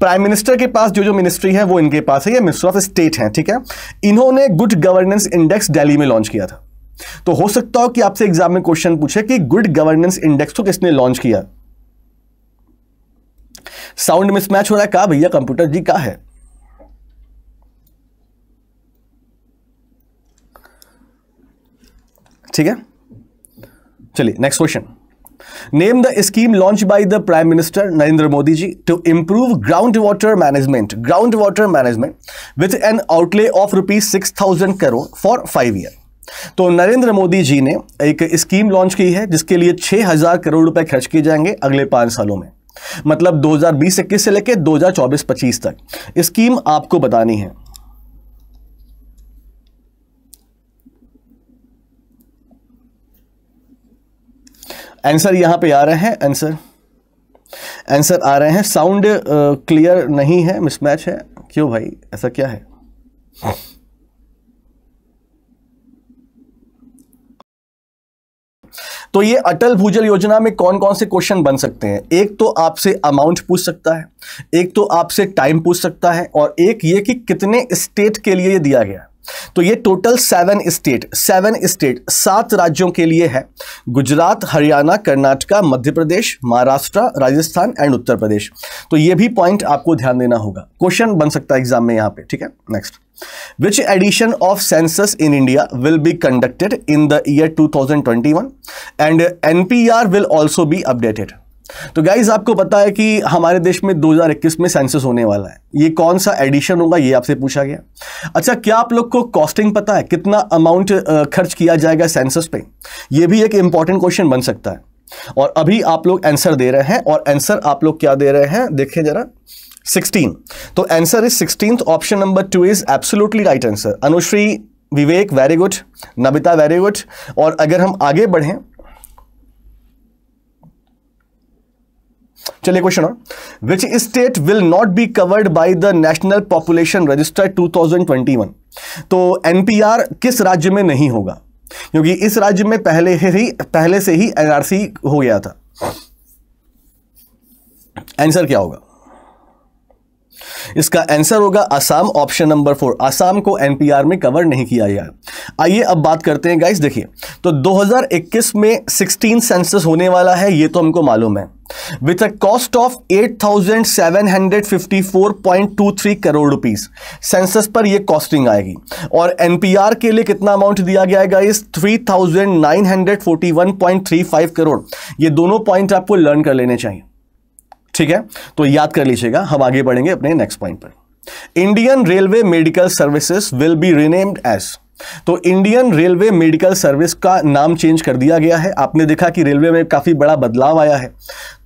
prime minister के पास जो जो ministry है वो इनके पास है ये मिनिस्टर ऑफ स्टेट हैं ठीक है इन्होंने गुड गवर्नेंस इंडेक्स दिल्ली में लॉन्च किया था तो हो सकता हो कि आपसे एग्जाम में क्वेश्चन पूछे कि गुड गवर्नेंस इंडेक्स को किसने लॉन्च किया साउंड मिसमैच हो रहा है कहा भैया कंप्यूटर जी का है ठीक है चलिए next question name the scheme launch by the prime minister Narendra Modi ji to improve ground water management ground water management with an outlay of rupees six thousand crore for five year तो नरेंद्र मोदी जी ने एक स्कीम लॉन्च की है जिसके लिए 6000 करोड़ रुपए खर्च किए जाएंगे अगले पांच सालों में मतलब 2020 इक्कीस से लेकर 2024-25 तक स्कीम आपको बतानी है आंसर यहां पे आ रहे हैं आंसर आंसर आ रहे हैं साउंड क्लियर नहीं है मिसमैच है क्यों भाई ऐसा क्या है तो ये अटल भूजल योजना में कौन कौन से क्वेश्चन बन सकते हैं एक तो आपसे अमाउंट पूछ सकता है एक तो आपसे टाइम पूछ सकता है और एक ये कि कितने स्टेट के लिए ये दिया गया तो ये total seven state seven state सात राज्यों के लिए है गुजरात हरियाणा कर्नाटका मध्य प्रदेश महाराष्ट्र राजस्थान एंड उत्तर प्रदेश तो ये भी पॉइंट आपको ध्यान देना होगा क्वेश्चन बन सकता है एग्जाम में यहाँ पे ठीक है next which edition of census in India will be conducted in the year 2021 and NPR will also be updated तो गाइज आपको पता है कि हमारे देश में 2021 में सेंसस होने वाला है ये कौन सा एडिशन होगा ये आपसे पूछा गया अच्छा क्या आप लोग को कॉस्टिंग पता है कितना अमाउंट खर्च किया जाएगा सेंसस पे ये भी एक इंपॉर्टेंट क्वेश्चन बन सकता है और अभी आप लोग आंसर दे रहे हैं और आंसर आप लोग क्या दे रहे हैं देखें जरा सिक्सटीन तो answer is sixteen option number two is absolutely right answer Anushree Vivek very good Nabita very good और अगर हम आगे बढ़ें चलिए question which state will not be covered by the national population register 2021 तो एनपीआर किस राज्य में नहीं होगा क्योंकि इस राज्य में पहले ही पहले से ही एनआरसी हो गया था आंसर क्या होगा इसका आंसर होगा Assam option number four Assam को एनपीआर में कवर नहीं किया गया आइए अब बात करते हैं गाइस देखिए तो 2021 में 16 सेंसस होने वाला है ये तो हमको मालूम है with a cost of 8,754.23 crore rupees census पर ये कॉस्टिंग आएगी और एनपीआर के लिए कितना अमाउंट दिया गया है गाइस 3,941.35 करोड़ ये दोनों पॉइंट आपको लर्न कर लेने चाहिए ठीक है तो याद कर लीजिएगा हम आगे बढ़ेंगे अपने नेक्स्ट पॉइंट पर Indian railway medical services will be renamed as तो इंडियन रेलवे मेडिकल सर्विस का नाम चेंज कर दिया गया है आपने देखा कि रेलवे में काफ़ी बड़ा बदलाव आया है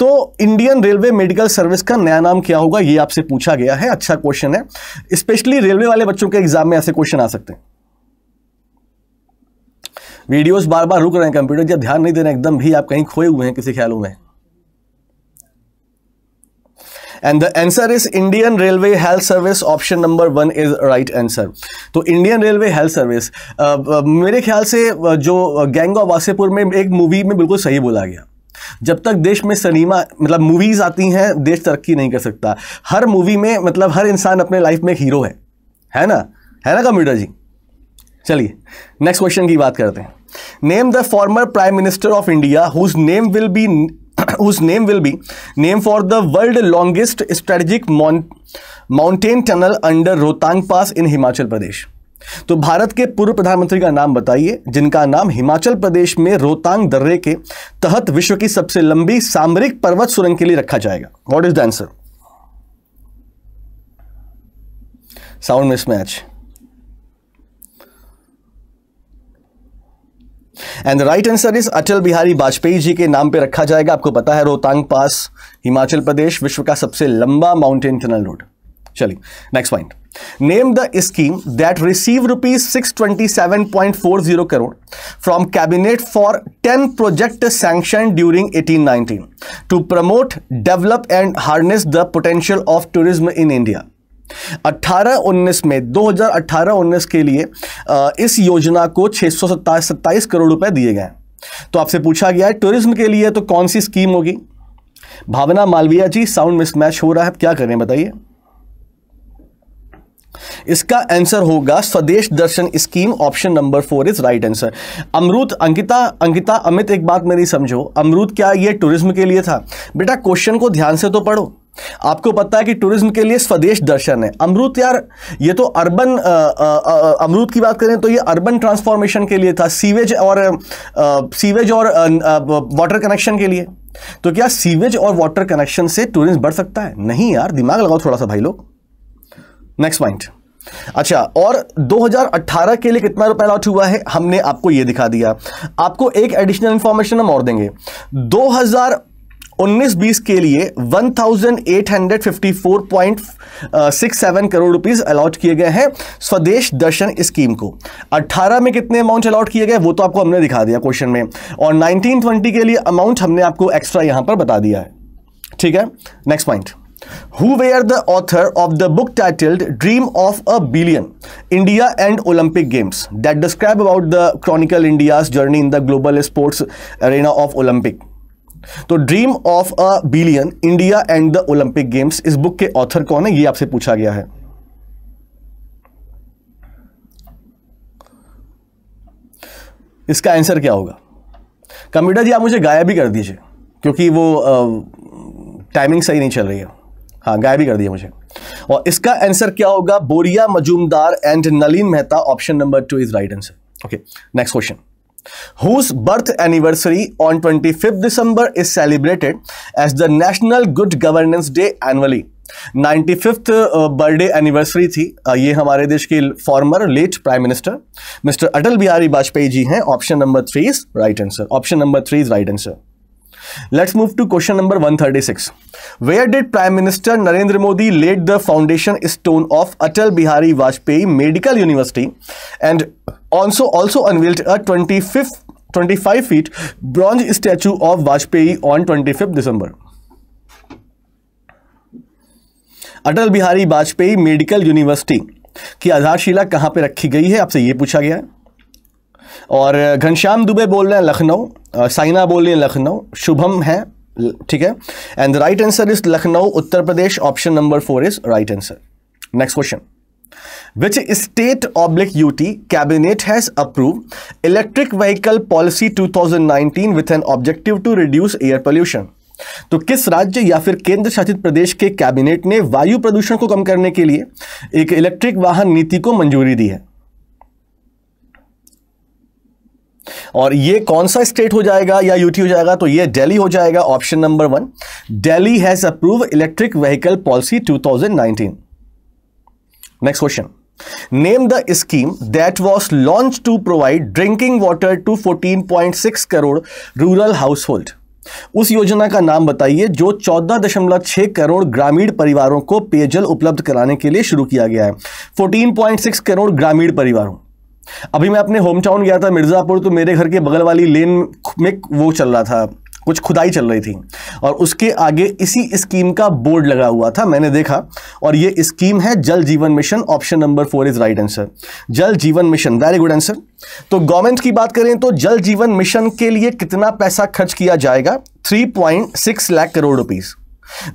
तो इंडियन रेलवे मेडिकल सर्विस का नया नाम क्या होगा ये आपसे पूछा गया है अच्छा क्वेश्चन है स्पेशली रेलवे वाले बच्चों के एग्जाम में ऐसे क्वेश्चन आ सकते हैं वीडियोस बार बार रुक रहे हैं कंप्यूटर जब ध्यान नहीं दे रहे एकदम भी आप कहीं खोए हुए हैं किसी ख्यालों में and the answer is Indian railway health service option number one is right answer तो इंडियन रेलवे हेल्थ सर्विस मेरे ख्याल से जो गैंग ऑफ वासेपुर में एक मूवी में बिल्कुल सही बोला गया जब तक देश में सिनेमा मतलब मूवीज़ आती हैं देश तरक्की नहीं कर सकता हर मूवी में मतलब हर इंसान अपने लाइफ में एक हीरो है है ना है ना कंप्यूटर जी चलिए नेक्स्ट क्वेश्चन की बात करते हैं name the former prime minister of India whose name will be whose name will be name for the world longest strategic mountain mountain tunnel under Rohtang pass in Himachal Pradesh तो भारत के पूर्व प्रधानमंत्री का नाम बताइए जिनका नाम हिमाचल प्रदेश में रोहतांग दर्रे के तहत विश्व की सबसे लंबी सामरिक पर्वत सुरंग के लिए रखा जाएगा what is the answer sound mismatch and the right answer is Atal Bihari Vajpayee ji के नाम पे रखा जाएगा आपको पता है रोहतांग पास हिमाचल प्रदेश विश्व का सबसे लंबा माउंटेन टनल रोड चलिए next point name the scheme that receive rupees six twenty seven point four zero crore from cabinet for ten project sanction during eighteen nineteen to promote develop and harness the potential of tourism in India अट्ठारह उन्नीस में 2018-19 के लिए इस योजना को छः सौ करोड़ रुपए दिए गए तो आपसे पूछा गया है टूरिज्म के लिए तो कौन सी स्कीम होगी भावना मालविया जी साउंड मिसमैच हो रहा है क्या करें बताइए इसका आंसर होगा Swadesh Darshan scheme option number four is right answer Amrit Ankita Ankita Amit एक बात मेरी समझो अमृत क्या ये टूरिज्म के लिए था बेटा क्वेश्चन को ध्यान से तो पढ़ो आपको पता है कि टूरिज्म के लिए स्वदेश दर्शन है अमरूद यार ये तो अर्बन अमरूद की बात करें तो ये अर्बन ट्रांसफॉर्मेशन के लिए था सीवेज और आ, सीवेज और वाटर कनेक्शन के लिए तो क्या सीवेज और वाटर कनेक्शन से टूरिज्म बढ़ सकता है नहीं यार दिमाग लगाओ थोड़ा सा भाई लोग नेक्स्ट पॉइंट अच्छा और 2018 के लिए कितना रुपए लॉट हुआ है हमने आपको यह दिखा दिया आपको एक एडिशनल इंफॉर्मेशन हम और देंगे 19-20 के लिए 1854.67 करोड़ रुपीस अलॉट किए गए हैं स्वदेश दर्शन स्कीम को 18 में कितने अमाउंट अलॉट किए गए वो तो आपको हमने दिखा दिया क्वेश्चन में और 19-20 के लिए अमाउंट हमने आपको एक्स्ट्रा यहां पर बता दिया है ठीक है next point Who were the author of the book titled Dream of a Billion, India and Olympic Games that describe about the chronicle India's journey in the global sports arena of Olympic? तो dream of a billion India and the Olympic games इस book के author कौन है ये आपसे पूछा गया है इसका आंसर क्या होगा कंप्यूटर जी आप मुझे गायब भी कर दीजिए क्योंकि वो टाइमिंग सही नहीं चल रही है हाँ गायब भी कर दिया मुझे और इसका आंसर क्या होगा Boria Majumdar and Nalin Mehta option number two is right answer okay next question whose birth anniversary on 25th December is celebrated as the National Good Governance Day annually. 95th birthday anniversary थी ये हमारे देश के former late prime minister mister Atal Bihari Vajpayee ji हैं option number three is right answer option number three is right answer let's move to question number 136 thirty six where did prime minister Narendra Modi laid the foundation stone of Atal Bihari Vajpayee medical university and also also unveiled a twenty fifth feet bronze statue of Vajpayee on twenty fifth December Atal Bihari Vajpayee medical university की आधारशिला कहां पर रखी गई है आपसे यह पूछा गया है और घनश्याम दुबे बोल रहे हैं लखनऊ साइना बोल रही हैं लखनऊ शुभम है ठीक है and the right answer is Lucknow Uttar Pradesh option number four is right answer next question which state oblique ut cabinet has approved electric vehicle policy 2019 with an objective to reduce air pollution तो किस राज्य या फिर केंद्र शासित प्रदेश के कैबिनेट ने वायु प्रदूषण को कम करने के लिए एक इलेक्ट्रिक वाहन नीति को मंजूरी दी है और ये कौन सा स्टेट हो जाएगा या यूटी हो जाएगा तो ये दिल्ली हो जाएगा option number one Delhi has approve electric vehicle policy 2019 next question name the scheme that was launch to provide drinking water to 14.6 crore rural household उस योजना का नाम बताइए जो 14.6 करोड़ ग्रामीण परिवारों को पेयजल उपलब्ध कराने के लिए शुरू किया गया है 14.6 करोड़ ग्रामीण परिवारों अभी मैं अपने होम टाउन गया था मिर्ज़ापुर तो मेरे घर के बगल वाली लेन में वो चल रहा था कुछ खुदाई चल रही थी और उसके आगे इसी स्कीम का बोर्ड लगा हुआ था मैंने देखा और ये स्कीम है Jal Jeevan mission option number four is right answer Jal Jeevan mission very good answer तो गवर्नमेंट की बात करें तो जल जीवन मिशन के लिए कितना पैसा खर्च किया जाएगा three point six lakh crore rupees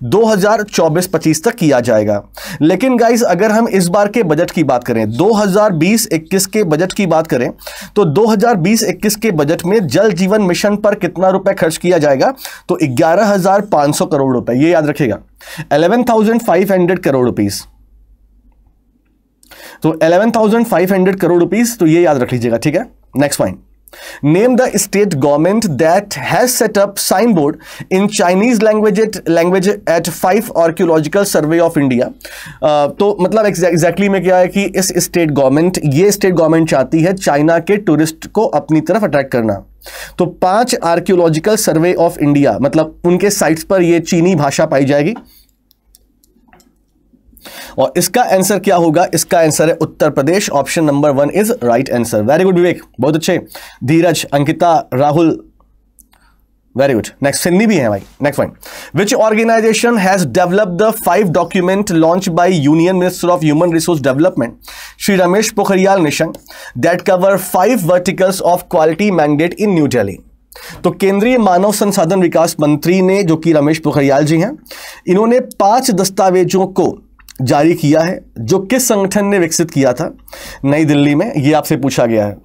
2024-25 तक किया जाएगा लेकिन गाइस अगर हम इस बार के बजट की बात करें 2020-21 के बजट की बात करें तो 2020-21 के बजट में जल जीवन मिशन पर कितना रुपए खर्च किया जाएगा तो 11,500 करोड़ रुपए ये याद रखिएगा 11,500 करोड़ रुपीस तो 11,500 करोड़ रुपीस तो ये याद रख लीजिएगा ठीक है next point Name the state government that has set up signboard in Chinese language at, language at five archaeological survey of India. Uh, तो मतलब एग्जैक्टली exactly में क्या है कि इस स्टेट गवर्नमेंट ये स्टेट गवर्नमेंट चाहती है चाइना के टूरिस्ट को अपनी तरफ अट्रैक्ट करना तो पांच आर्कियोलॉजिकल सर्वे ऑफ इंडिया मतलब उनके साइट्स पर ये चीनी भाषा पाई जाएगी और इसका आंसर क्या होगा इसका आंसर है Uttar Pradesh option number one is right answer very good Vivek बहुत अच्छे Dheeraj Ankita Rahul very good next Sindhi भी है भाई next point which organisation has develop the five document launch by union minister of human resource development Shri Ramesh Pokhriyal Nishank that cover five verticals of quality mandate in New Delhi तो केंद्रीय मानव संसाधन विकास मंत्री ने जो कि रमेश पोखरियाल जी हैं इन्होंने पांच दस्तावेजों को जारी किया है जो किस संगठन ने विकसित किया था नई दिल्ली में ये आपसे पूछा गया है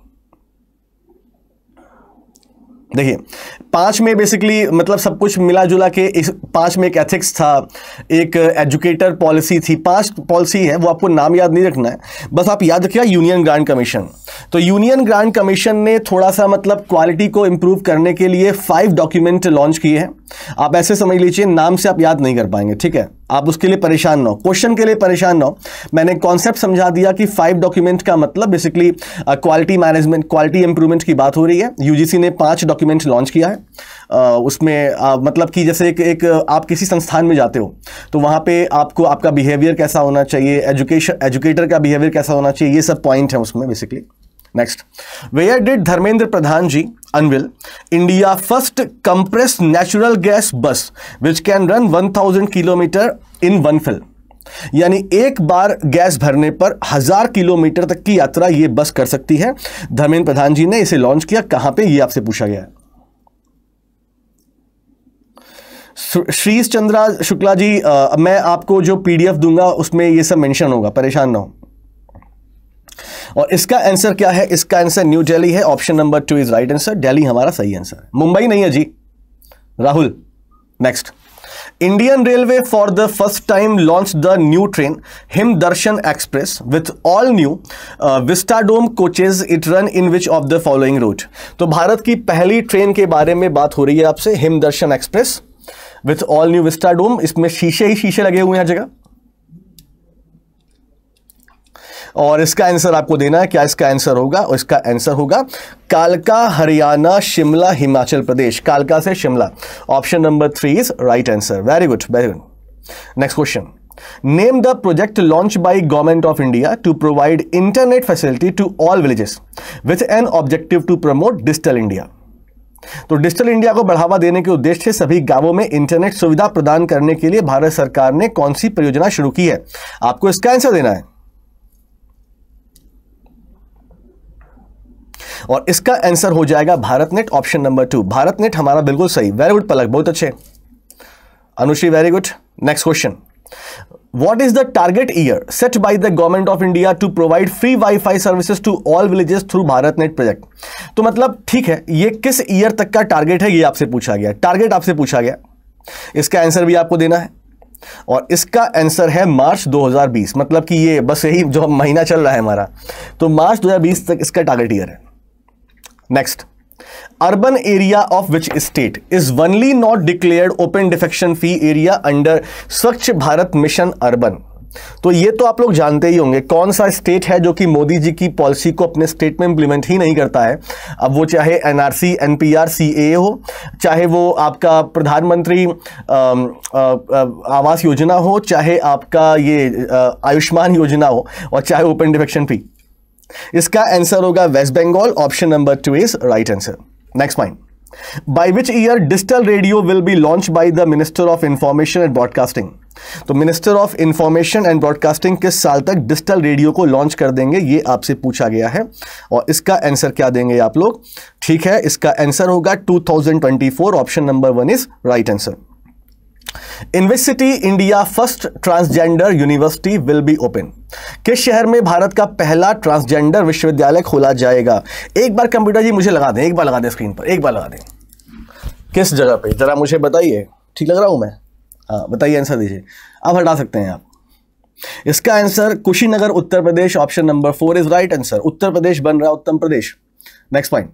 देखिए पांच में बेसिकली मतलब सब कुछ मिला जुला के इस पांच में एक एथिक्स था एक एजुकेटर पॉलिसी थी पांच पॉलिसी है वो आपको नाम याद नहीं रखना है बस आप याद रखिएगा यूनियन ग्रांड कमीशन तो यूनियन ग्रांड कमीशन ने थोड़ा सा मतलब क्वालिटी को इम्प्रूव करने के लिए फाइव डॉक्यूमेंट लॉन्च किए हैं आप ऐसे समझ लीजिए नाम से आप याद नहीं कर पाएंगे ठीक है आप उसके लिए परेशान ना हो क्वेश्चन के लिए परेशान ना हो मैंने कॉन्सेप्ट समझा दिया कि फाइव डॉक्यूमेंट का मतलब basically quality management quality improvement की बात हो रही है यूजीसी ने पांच डॉक्यूमेंट लॉन्च किया है uh, उसमें uh, मतलब कि जैसे एक, एक आप किसी संस्थान में जाते हो तो वहाँ पे आपको आपका बिहेवियर कैसा होना चाहिए एजुकेशन एजुकेटर का बिहेवियर कैसा होना चाहिए ये सब पॉइंट है उसमें basically next where did Dharmendra Pradhan ji unveil India first compress natural gas bus which can run 1000 kilometre in one fill यानी एक बार गैस भरने पर हजार किलोमीटर तक की यात्रा यह बस कर सकती है धर्मेंद्र प्रधान जी ने इसे लॉन्च किया कहां पे यह आपसे पूछा गया है श्रीश चंद्रा शुक्ला जी आ, मैं आपको जो पीडीएफ दूंगा उसमें ये सब मेंशन होगा परेशान ना हो और इसका आंसर क्या है इसका आंसर न्यू दिल्ली है option number two is right answer Delhi हमारा सही आंसर है मुंबई नहीं है जी Rahul next Indian railway for the first time launch the new train Him Darshan express with all new vistadome coaches it run in which of the following route तो भारत की पहली train के बारे में बात हो रही है आपसे Him Darshan express with all new vistadome इसमें शीशे ही शीशे लगे हुए हैं जगह और इसका आंसर आपको देना है क्या इसका आंसर होगा और इसका आंसर होगा कालका हरियाणा शिमला हिमाचल प्रदेश कालका से Shimla option number three is right answer very good very good next question name the project launch by government of India to provide internet facility to all villages with an objective to promote digital India तो digital India को बढ़ावा देने के उद्देश्य से सभी गांवों में इंटरनेट सुविधा प्रदान करने के लिए भारत सरकार ने कौन सी परियोजना शुरू की है आपको इसका आंसर देना है और इसका आंसर हो जाएगा Bharat net option number two Bharat net हमारा बिल्कुल सही वेरी गुड पलक बहुत अच्छे Anushree very good next question what is the target year set by the government of India to provide free wifi fi to all villages through Bharat net project तो मतलब ठीक है ये किस ईयर तक का टारगेट है ये आपसे पूछा गया टारगेट आपसे पूछा गया इसका आंसर भी आपको देना है और इसका आंसर है मार्च 2020 मतलब कि ये बस यही जो महीना चल रहा है हमारा तो मार्च 2020 तक इसका टारगेट ईयर है next urban area of which state is only not declared open defecation free area under Swachh Bharat mission urban तो ये तो आप लोग जानते ही होंगे कौन सा स्टेट है जो कि मोदी जी की पॉलिसी को अपने स्टेट में इंप्लीमेंट ही नहीं करता है अब वो चाहे एनआरसी एनपीआर ए हो चाहे वो आपका प्रधानमंत्री आवास योजना हो चाहे आपका ये आयुष्मान योजना हो और चाहे ओपन डिफेक्शन फी इसका आंसर होगा West Bengal option number two is right answer next point by which year digital radio will be launched by the minister of information and broadcasting तो Minister of Information and Broadcasting किस साल तक digital radio को launch कर देंगे ये आपसे पूछा गया है और इसका answer क्या देंगे आप लोग ठीक है इसका answer होगा 2024 option number one is right answer in India first transgender university will be open किस शहर में भारत का पहला ट्रांसजेंडर विश्वविद्यालय खोला जाएगा एक बार कंप्यूटर जी मुझे लगा दें एक बार लगा दें स्क्रीन पर एक बार लगा दें किस जगह पे ज़रा मुझे बताइए ठीक लग रहा हूं मैं हाँ बताइए आंसर दीजिए आप हटा सकते हैं आप इसका answer Kushinagar Uttar Pradesh option number four is right answer Uttar Pradesh बन रहा Uttam Pradesh next point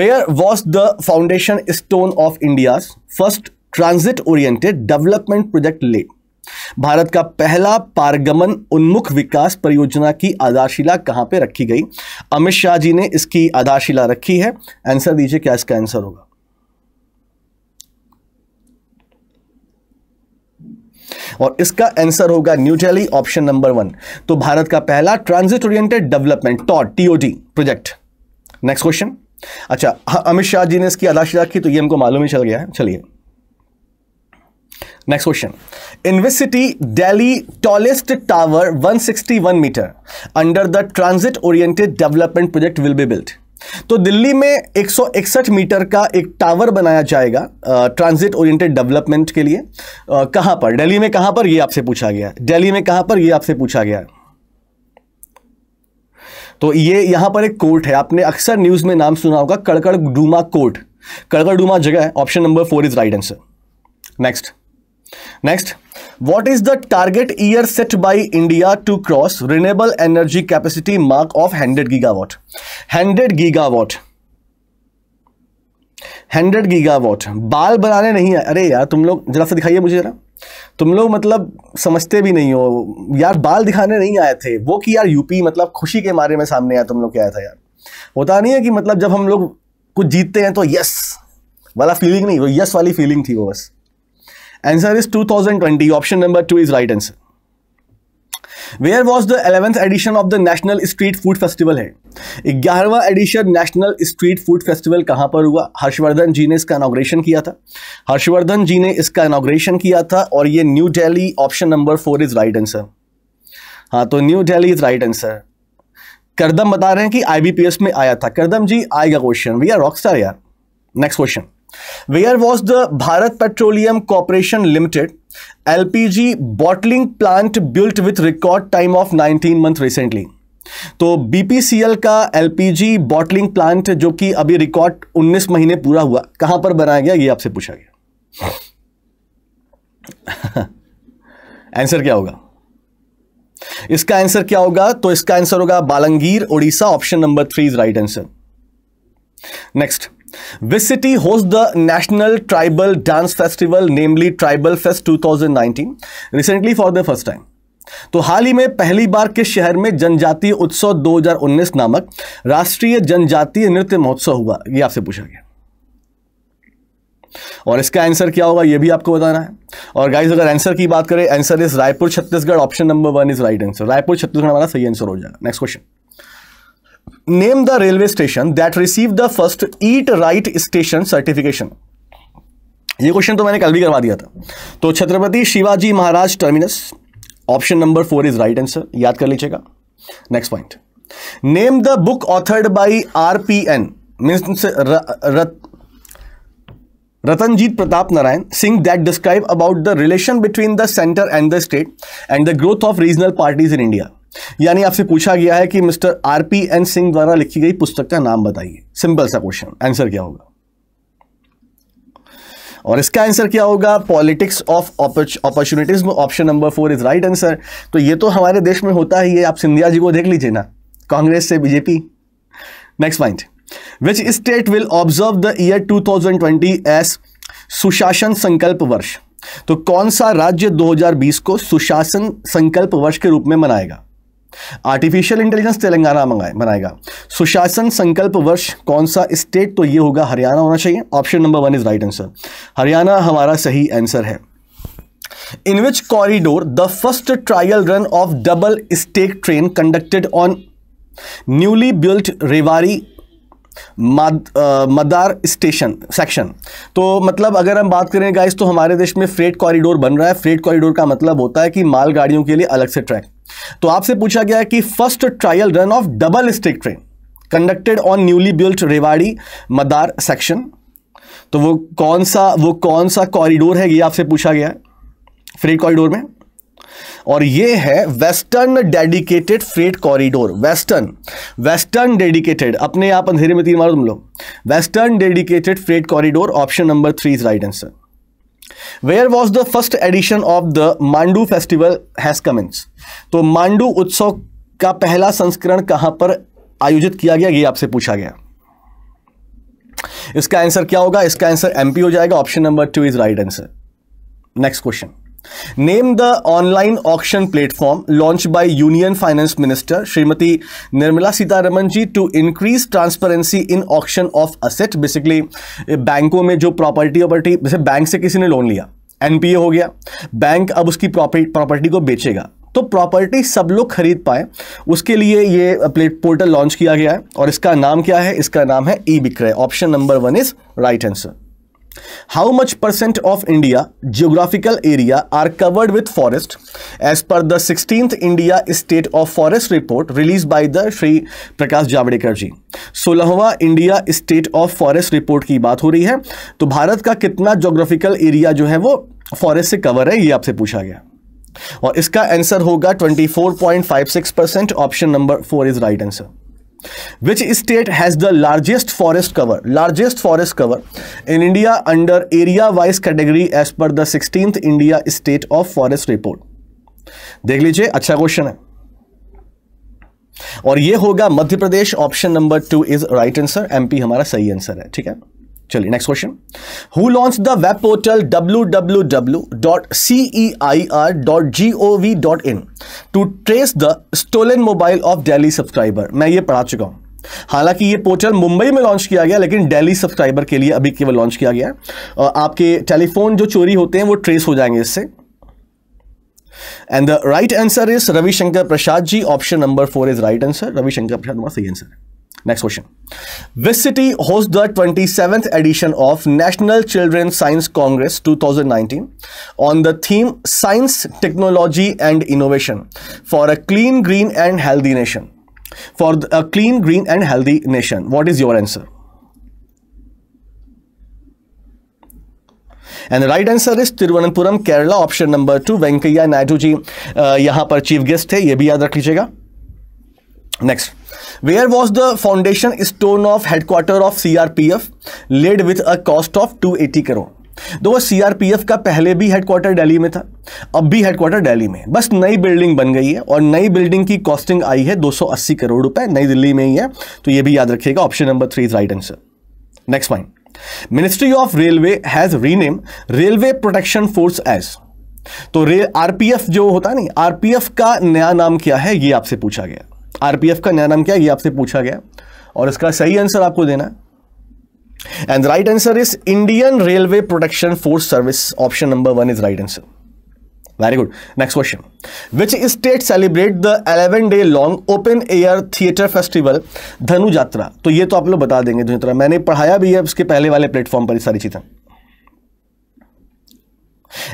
where was the foundation stone of India first transit oriented development project laid Bharat का पहला पारगमन उन्मुख विकास परियोजना की आधारशिला कहां पे रखी गई अमित शाह जी ने इसकी आधारशिला रखी है आंसर दीजिए क्या इसका आंसर होगा और इसका आंसर होगा New Delhi option number one तो भारत का पहला ट्रांजिट ओरिएंटेड डेवलपमेंट टॉट टीओडी प्रोजेक्ट नेक्स्ट क्वेश्चन अच्छा हाँ, अमित शाह जी ने इसकी आधारशिला रखी तो यह हमको मालूम ही चल गया है चलिए next question in which city Delhi tallest tower 161 metre under the transit oriented development project will be built तो दिल्ली में 161 मीटर का एक टावर बनाया जाएगा ट्रांजिट ओरिएंटेड डेवलपमेंट के लिए कहां पर दिल्ली में कहां पर ये आपसे पूछा गया है दिल्ली में कहां पर ये आपसे पूछा गया है तो ये यहां पर एक कोर्ट है आपने अक्सर न्यूज़ में नाम सुना होगा कड़कड़ डूमा कोर्ट कड़कड़ डूमा जगह option number four is right answer next next target is set by India to cross renewable energy capacity mark of hundred giga of hundred giga 100 hundred giga gigawatt बाल बनाने नहीं है अरे यार तुम लोग जरा से दिखाइए मुझे जरा तुम लोग मतलब समझते भी नहीं हो यार बाल दिखाने नहीं आए थे वो कि यार यूपी मतलब खुशी के मारे में सामने आया तुम लोग क्या था यार होता नहीं है कि मतलब जब हम लोग कुछ जीतते हैं तो यस वाला फीलिंग नहीं वो यस वाली फीलिंग थी वो बस Answer is 2020. Option number 2 is right answer. where was the 11th edition of the national street food festival hai 11th edition national street food festival kahan par hua Harshvardhan जी ने इसका inauguration किया था हर्षवर्धन जी ने इसका inauguration किया था और ये New delhi option number four is right answer हाँ तो New delhi is right answer Kardam बता रहे हैं कि आईबीपीएस में आया था करदम जी आएगा क्वेश्चन भैया रॉकस्टार यार next question where was the Bharat petroleum corporation limited LPG bottling plant built with record time of 19 month recently तो बीपीसीएल का एलपीजी बॉटलिंग प्लांट जो कि अभी रिकॉर्ड 19 महीने पूरा हुआ कहां पर बनाया गया ये आपसे पूछा गया आंसर क्या होगा इसका आंसर क्या होगा तो इसका आंसर होगा Balangir Odisha option number three is right answer next This city hosts the National Tribal Dance Festival, namely Tribal Fest 2019, recently for the first time. तो हाल ही में पहली बार किस शहर में जनजातीय उत्सव 2019 नामक राष्ट्रीय जनजातीय नृत्य महोत्सव हुआ ये आपसे पूछा गया और इसका आंसर क्या होगा ये भी आपको बताना है और गाइस अगर आंसर की बात करें answer is Raipur Chhattisgarh option number one is right answer Raipur Chhattisgarh हमारा सही आंसर हो जाएगा next question name the railway station that receive the first eat right station certification ये क्वेश्चन तो मैंने कल भी करवा दिया था तो Chhatrapati Shivaji Maharaj terminus option number four is right answer याद कर लीजिएगा next point name the book authored by R P N means Ratanjit Pratap Narayan Singh that describe about the relation between the centre and the state and the growth of regional parties in India यानी आपसे पूछा गया है कि mister R P N Singh द्वारा लिखी गई पुस्तक का नाम बताइए सिंपल सा क्वेश्चन आंसर क्या होगा और इसका आंसर क्या होगा पॉलिटिक्स ऑफ अपॉर्चुनिटीज में option number four is right answer तो ये तो हमारे देश में होता ही है आप सिंधिया जी को देख लीजिए ना कांग्रेस से BJP next point which state will observe the year 2020 as Sushasan Sankalp वर्ष तो कौन सा राज्य 2020 को सुशासन संकल्प वर्ष के रूप में मनाएगा आर्टिफिशियल इंटेलिजेंस तेलंगाना मंगाए बनाएगा सुशासन संकल्प वर्ष कौन सा स्टेट तो ये होगा हरियाणा होना चाहिए option number one is right answer Haryana हमारा सही आंसर है in which corridor the first trial run of double stack train conducted on newly built Rewari मद, मदार स्टेशन सेक्शन तो मतलब अगर हम बात करें गाइस तो हमारे देश में फ्रेट कॉरिडोर बन रहा है फ्रेट कॉरिडोर का मतलब होता है कि मालगाड़ियों के लिए अलग से ट्रैक तो आपसे पूछा गया है कि first trial run of double stick train conducted on newly built Rewari Madar section तो वो कौन सा वो कौन सा कॉरिडोर है ये आपसे पूछा गया है फ्रेट कॉरिडोर में और ये है western dedicated freight corridor western western dedicated अपने आप अंधेरे में तीन मारो तुम लोग western dedicated freight corridor option number three is right answer where was the first edition of the Mandu festival has commence तो मांडू उत्सव का पहला संस्करण कहां पर आयोजित किया गया ये आपसे पूछा गया इसका आंसर क्या होगा इसका आंसर एमपी हो जाएगा option number two is right answer next question name the online auction platform launch by union finance minister Shrimati Nirmala Sitharaman ji to increase transparency in auction of asset basically बैंकों में जो प्रॉपर्टी ऑपर्टी जैसे बैंक से किसी ने लोन लिया एनपीए हो गया बैंक अब उसकी प्रॉपर्टी को बेचेगा तो प्रॉपर्टी सब लोग खरीद पाए उसके लिए ये पोर्टल लॉन्च किया गया है और इसका नाम क्या है इसका नाम है e Bikray option number one is right answer how much percent of India geographical area are covered with forest as per sixteen India state of forest report release by the Shri Prakash Javadekar ji सोलहवा India state of forest report की बात हो रही है तो भारत का कितना geographical area जो है वो फॉरेस्ट से कवर है ये आपसे पूछा गया और इसका आंसर होगा twenty four point five six percent option number four is right answer which state has the largest forest cover largest forest cover in India under area wise category as per the sixteen India state of forest report देख लीजिए अच्छा question है और यह होगा Madhya Pradesh option number two is right answer MP हमारा सही answer है ठीक है चलिए next question who launch the web portal W W W dot C E I R dot G O V dot in to trace the stolen mobile of Delhi subscriber मैं ये पढ़ा चुका हूं हालांकि ये पोर्टल मुंबई में लॉन्च किया गया लेकिन डेली सब्सक्राइबर के लिए अभी केवल लॉन्च किया गया है आपके टेलीफोन जो चोरी होते हैं वो ट्रेस हो जाएंगे इससे and the right answer is Ravishankar Prasad ji option number four is right answer Ravishankar Prasad सही आंसर है next question which city host the twenty seventh edition of national children science congress 2019 on the theme science technology and innovation for a clean green and healthy nation for a clean green and healthy nation what is your answer and right answer is Thiruvananthapuram Kerala option number two Venkaiah Naidu ji यहां पर chief guest थे यह भी याद रख लीजिएगा next where was the foundation stone of headquarter of C R P F laid with a cost of two eighty crore दो F का पहले भी हेडक्वार्टर डेली में था अब भी हेडक्वार्टर डेली में बस नई बिल्डिंग बन गई है और नई बिल्डिंग की कॉस्टिंग आई है दो सौ अस्सी करोड़ रुपए नई दिल्ली में ही है तो ये भी याद रखिएगा option number three is right answer next point ministry of railway has rename railway protection force as तो आरपीएफ जो होता है नहीं आरपीएफ का नया नाम क्या है ये आपसे पूछा गया आरपीएफ का नया नाम क्या है ये आपसे पूछा गया और इसका सही आंसर आपको देना है and right answer is Indian railway protection force service option number one is right answer very good next question which state celebrate the eleven day long open air theatre festival Dhanu Yatra तो ये तो आप लोग बता देंगे धनु यात्रा मैंने पढ़ाया भी है उसके पहले वाले प्लेटफॉर्म पर सारी चीज़ें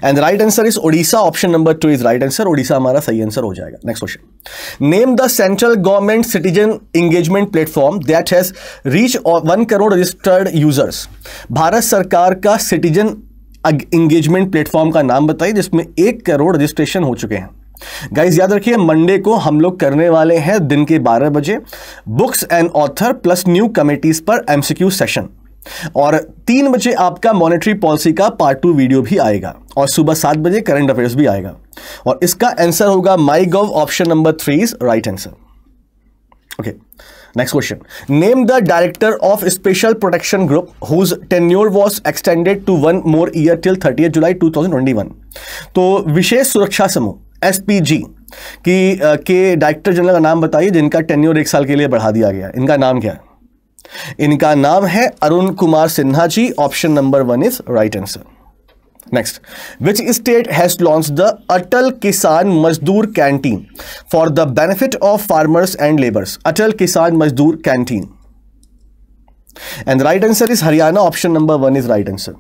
and right answer is Odisha option number two is right answer Odisha हमारा सही आंसर हो जाएगा next question name the central government citizen engagement platform that has reach one crore registered users Bharat सरकार का सिटीजन इंगेजमेंट प्लेटफॉर्म का नाम बताइए जिसमें एक करोड़ रजिस्ट्रेशन हो चुके हैं गाइज याद रखिए मंडे को हम लोग करने वाले हैं दिन के 12 बजे books and author plus new committees पर एमसीक्यू सेशन और तीन बजे आपका मॉनेटरी पॉलिसी का पार्ट टू वीडियो भी आएगा और सुबह सात बजे करंट अफेयर्स भी आएगा और इसका आंसर होगा my gov option number three is right answer okay next question name the director of special protection group whose tenure was extended to one more year till thirty July two thousand twenty one तो विशेष सुरक्षा समूह S G की के director general का नाम बताइए जिनका टेन्योर एक साल के लिए बढ़ा दिया गया इनका नाम क्या है इनका नाम है Arun Kumar Sinha ji option number one is right answer next which state has launch the Atal Kisan Mazdoor canteen for the benefit of farmers and labours Atal Kisan Mazdoor canteen and right answer is Haryana option number one is right answer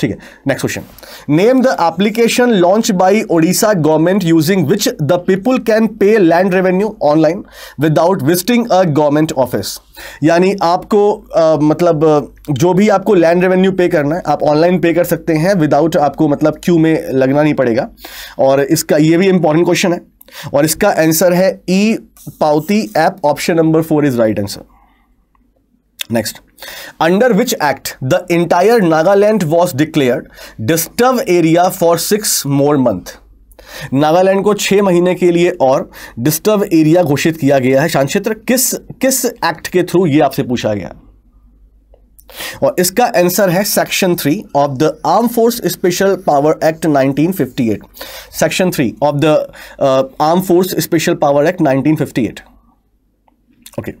ठीक है next question name the application launch by Odisha government using which the people can pay land revenue online without visiting a government office यानी आपको आ, मतलब जो भी आपको land revenue पे करना है आप ऑनलाइन पे कर सकते हैं विदाउट आपको मतलब क्यू में लगना नहीं पड़ेगा और इसका ये भी इंपॉर्टेंट क्वेश्चन है और इसका आंसर है e Pauti app option number four is right answer next under which act the entire Nagaland was declare disturb area for six more month Nagaland को छह महीने के लिए और डिस्टर्ब एरिया घोषित किया गया है क्षेत्र किस किस एक्ट के थ्रू ये आपसे पूछा गया और इसका आंसर है section three of the arm force special power act 1958 section three of the arm force special power act 1958 okay okay.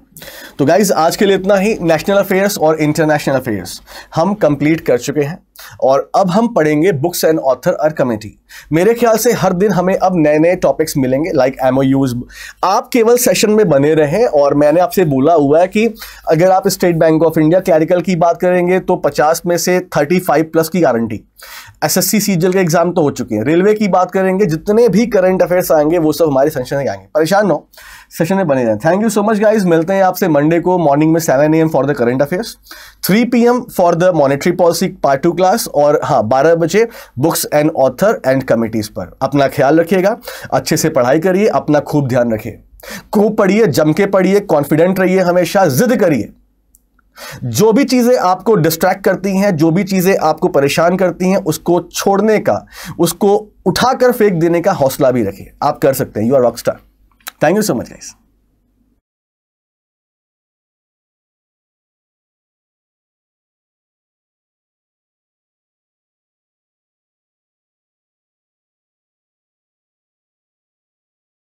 तो गाइज आज के लिए इतना ही नेशनल अफेयर्स और इंटरनेशनल अफेयर्स हम कंप्लीट कर चुके हैं और अब हम पढ़ेंगे बुक्स एंड ऑथर और कमेटी मेरे ख्याल से हर दिन हमें अब नए नए टॉपिक्स मिलेंगे लाइक एम आप केवल सेशन में बने रहें और मैंने आपसे बोला हुआ है कि अगर आप state bank of India clerical की बात करेंगे तो 50 में से 35 प्लस की गारंटी एसएससी सीजल के एग्जाम तो हो चुके हैं रेलवे की बात करेंगे जितने भी करंट अफेयर्स आएंगे वो सब हमारे सेशन में आएंगे परेशान न हो सेशन में बने रहें thank you so much guys मिलते हैं आपसे मंडे को मॉर्निंग में seven A for the current affairs three P for the monetary policy part two class class और हाँ बारह बजे books and author and committees पर अपना ख्याल रखिएगा अच्छे से पढ़ाई करिए अपना खूब ध्यान रखिए खूब पढ़िए जम के पढ़िए कॉन्फिडेंट रहिए हमेशा जिद करिए जो भी चीज़ें आपको डिस्ट्रैक्ट करती हैं जो भी चीज़ें आपको परेशान करती हैं उसको छोड़ने का उसको उठाकर फेंक देने का हौसला भी रखिए आप कर सकते हैं you are rock star thank you so much guys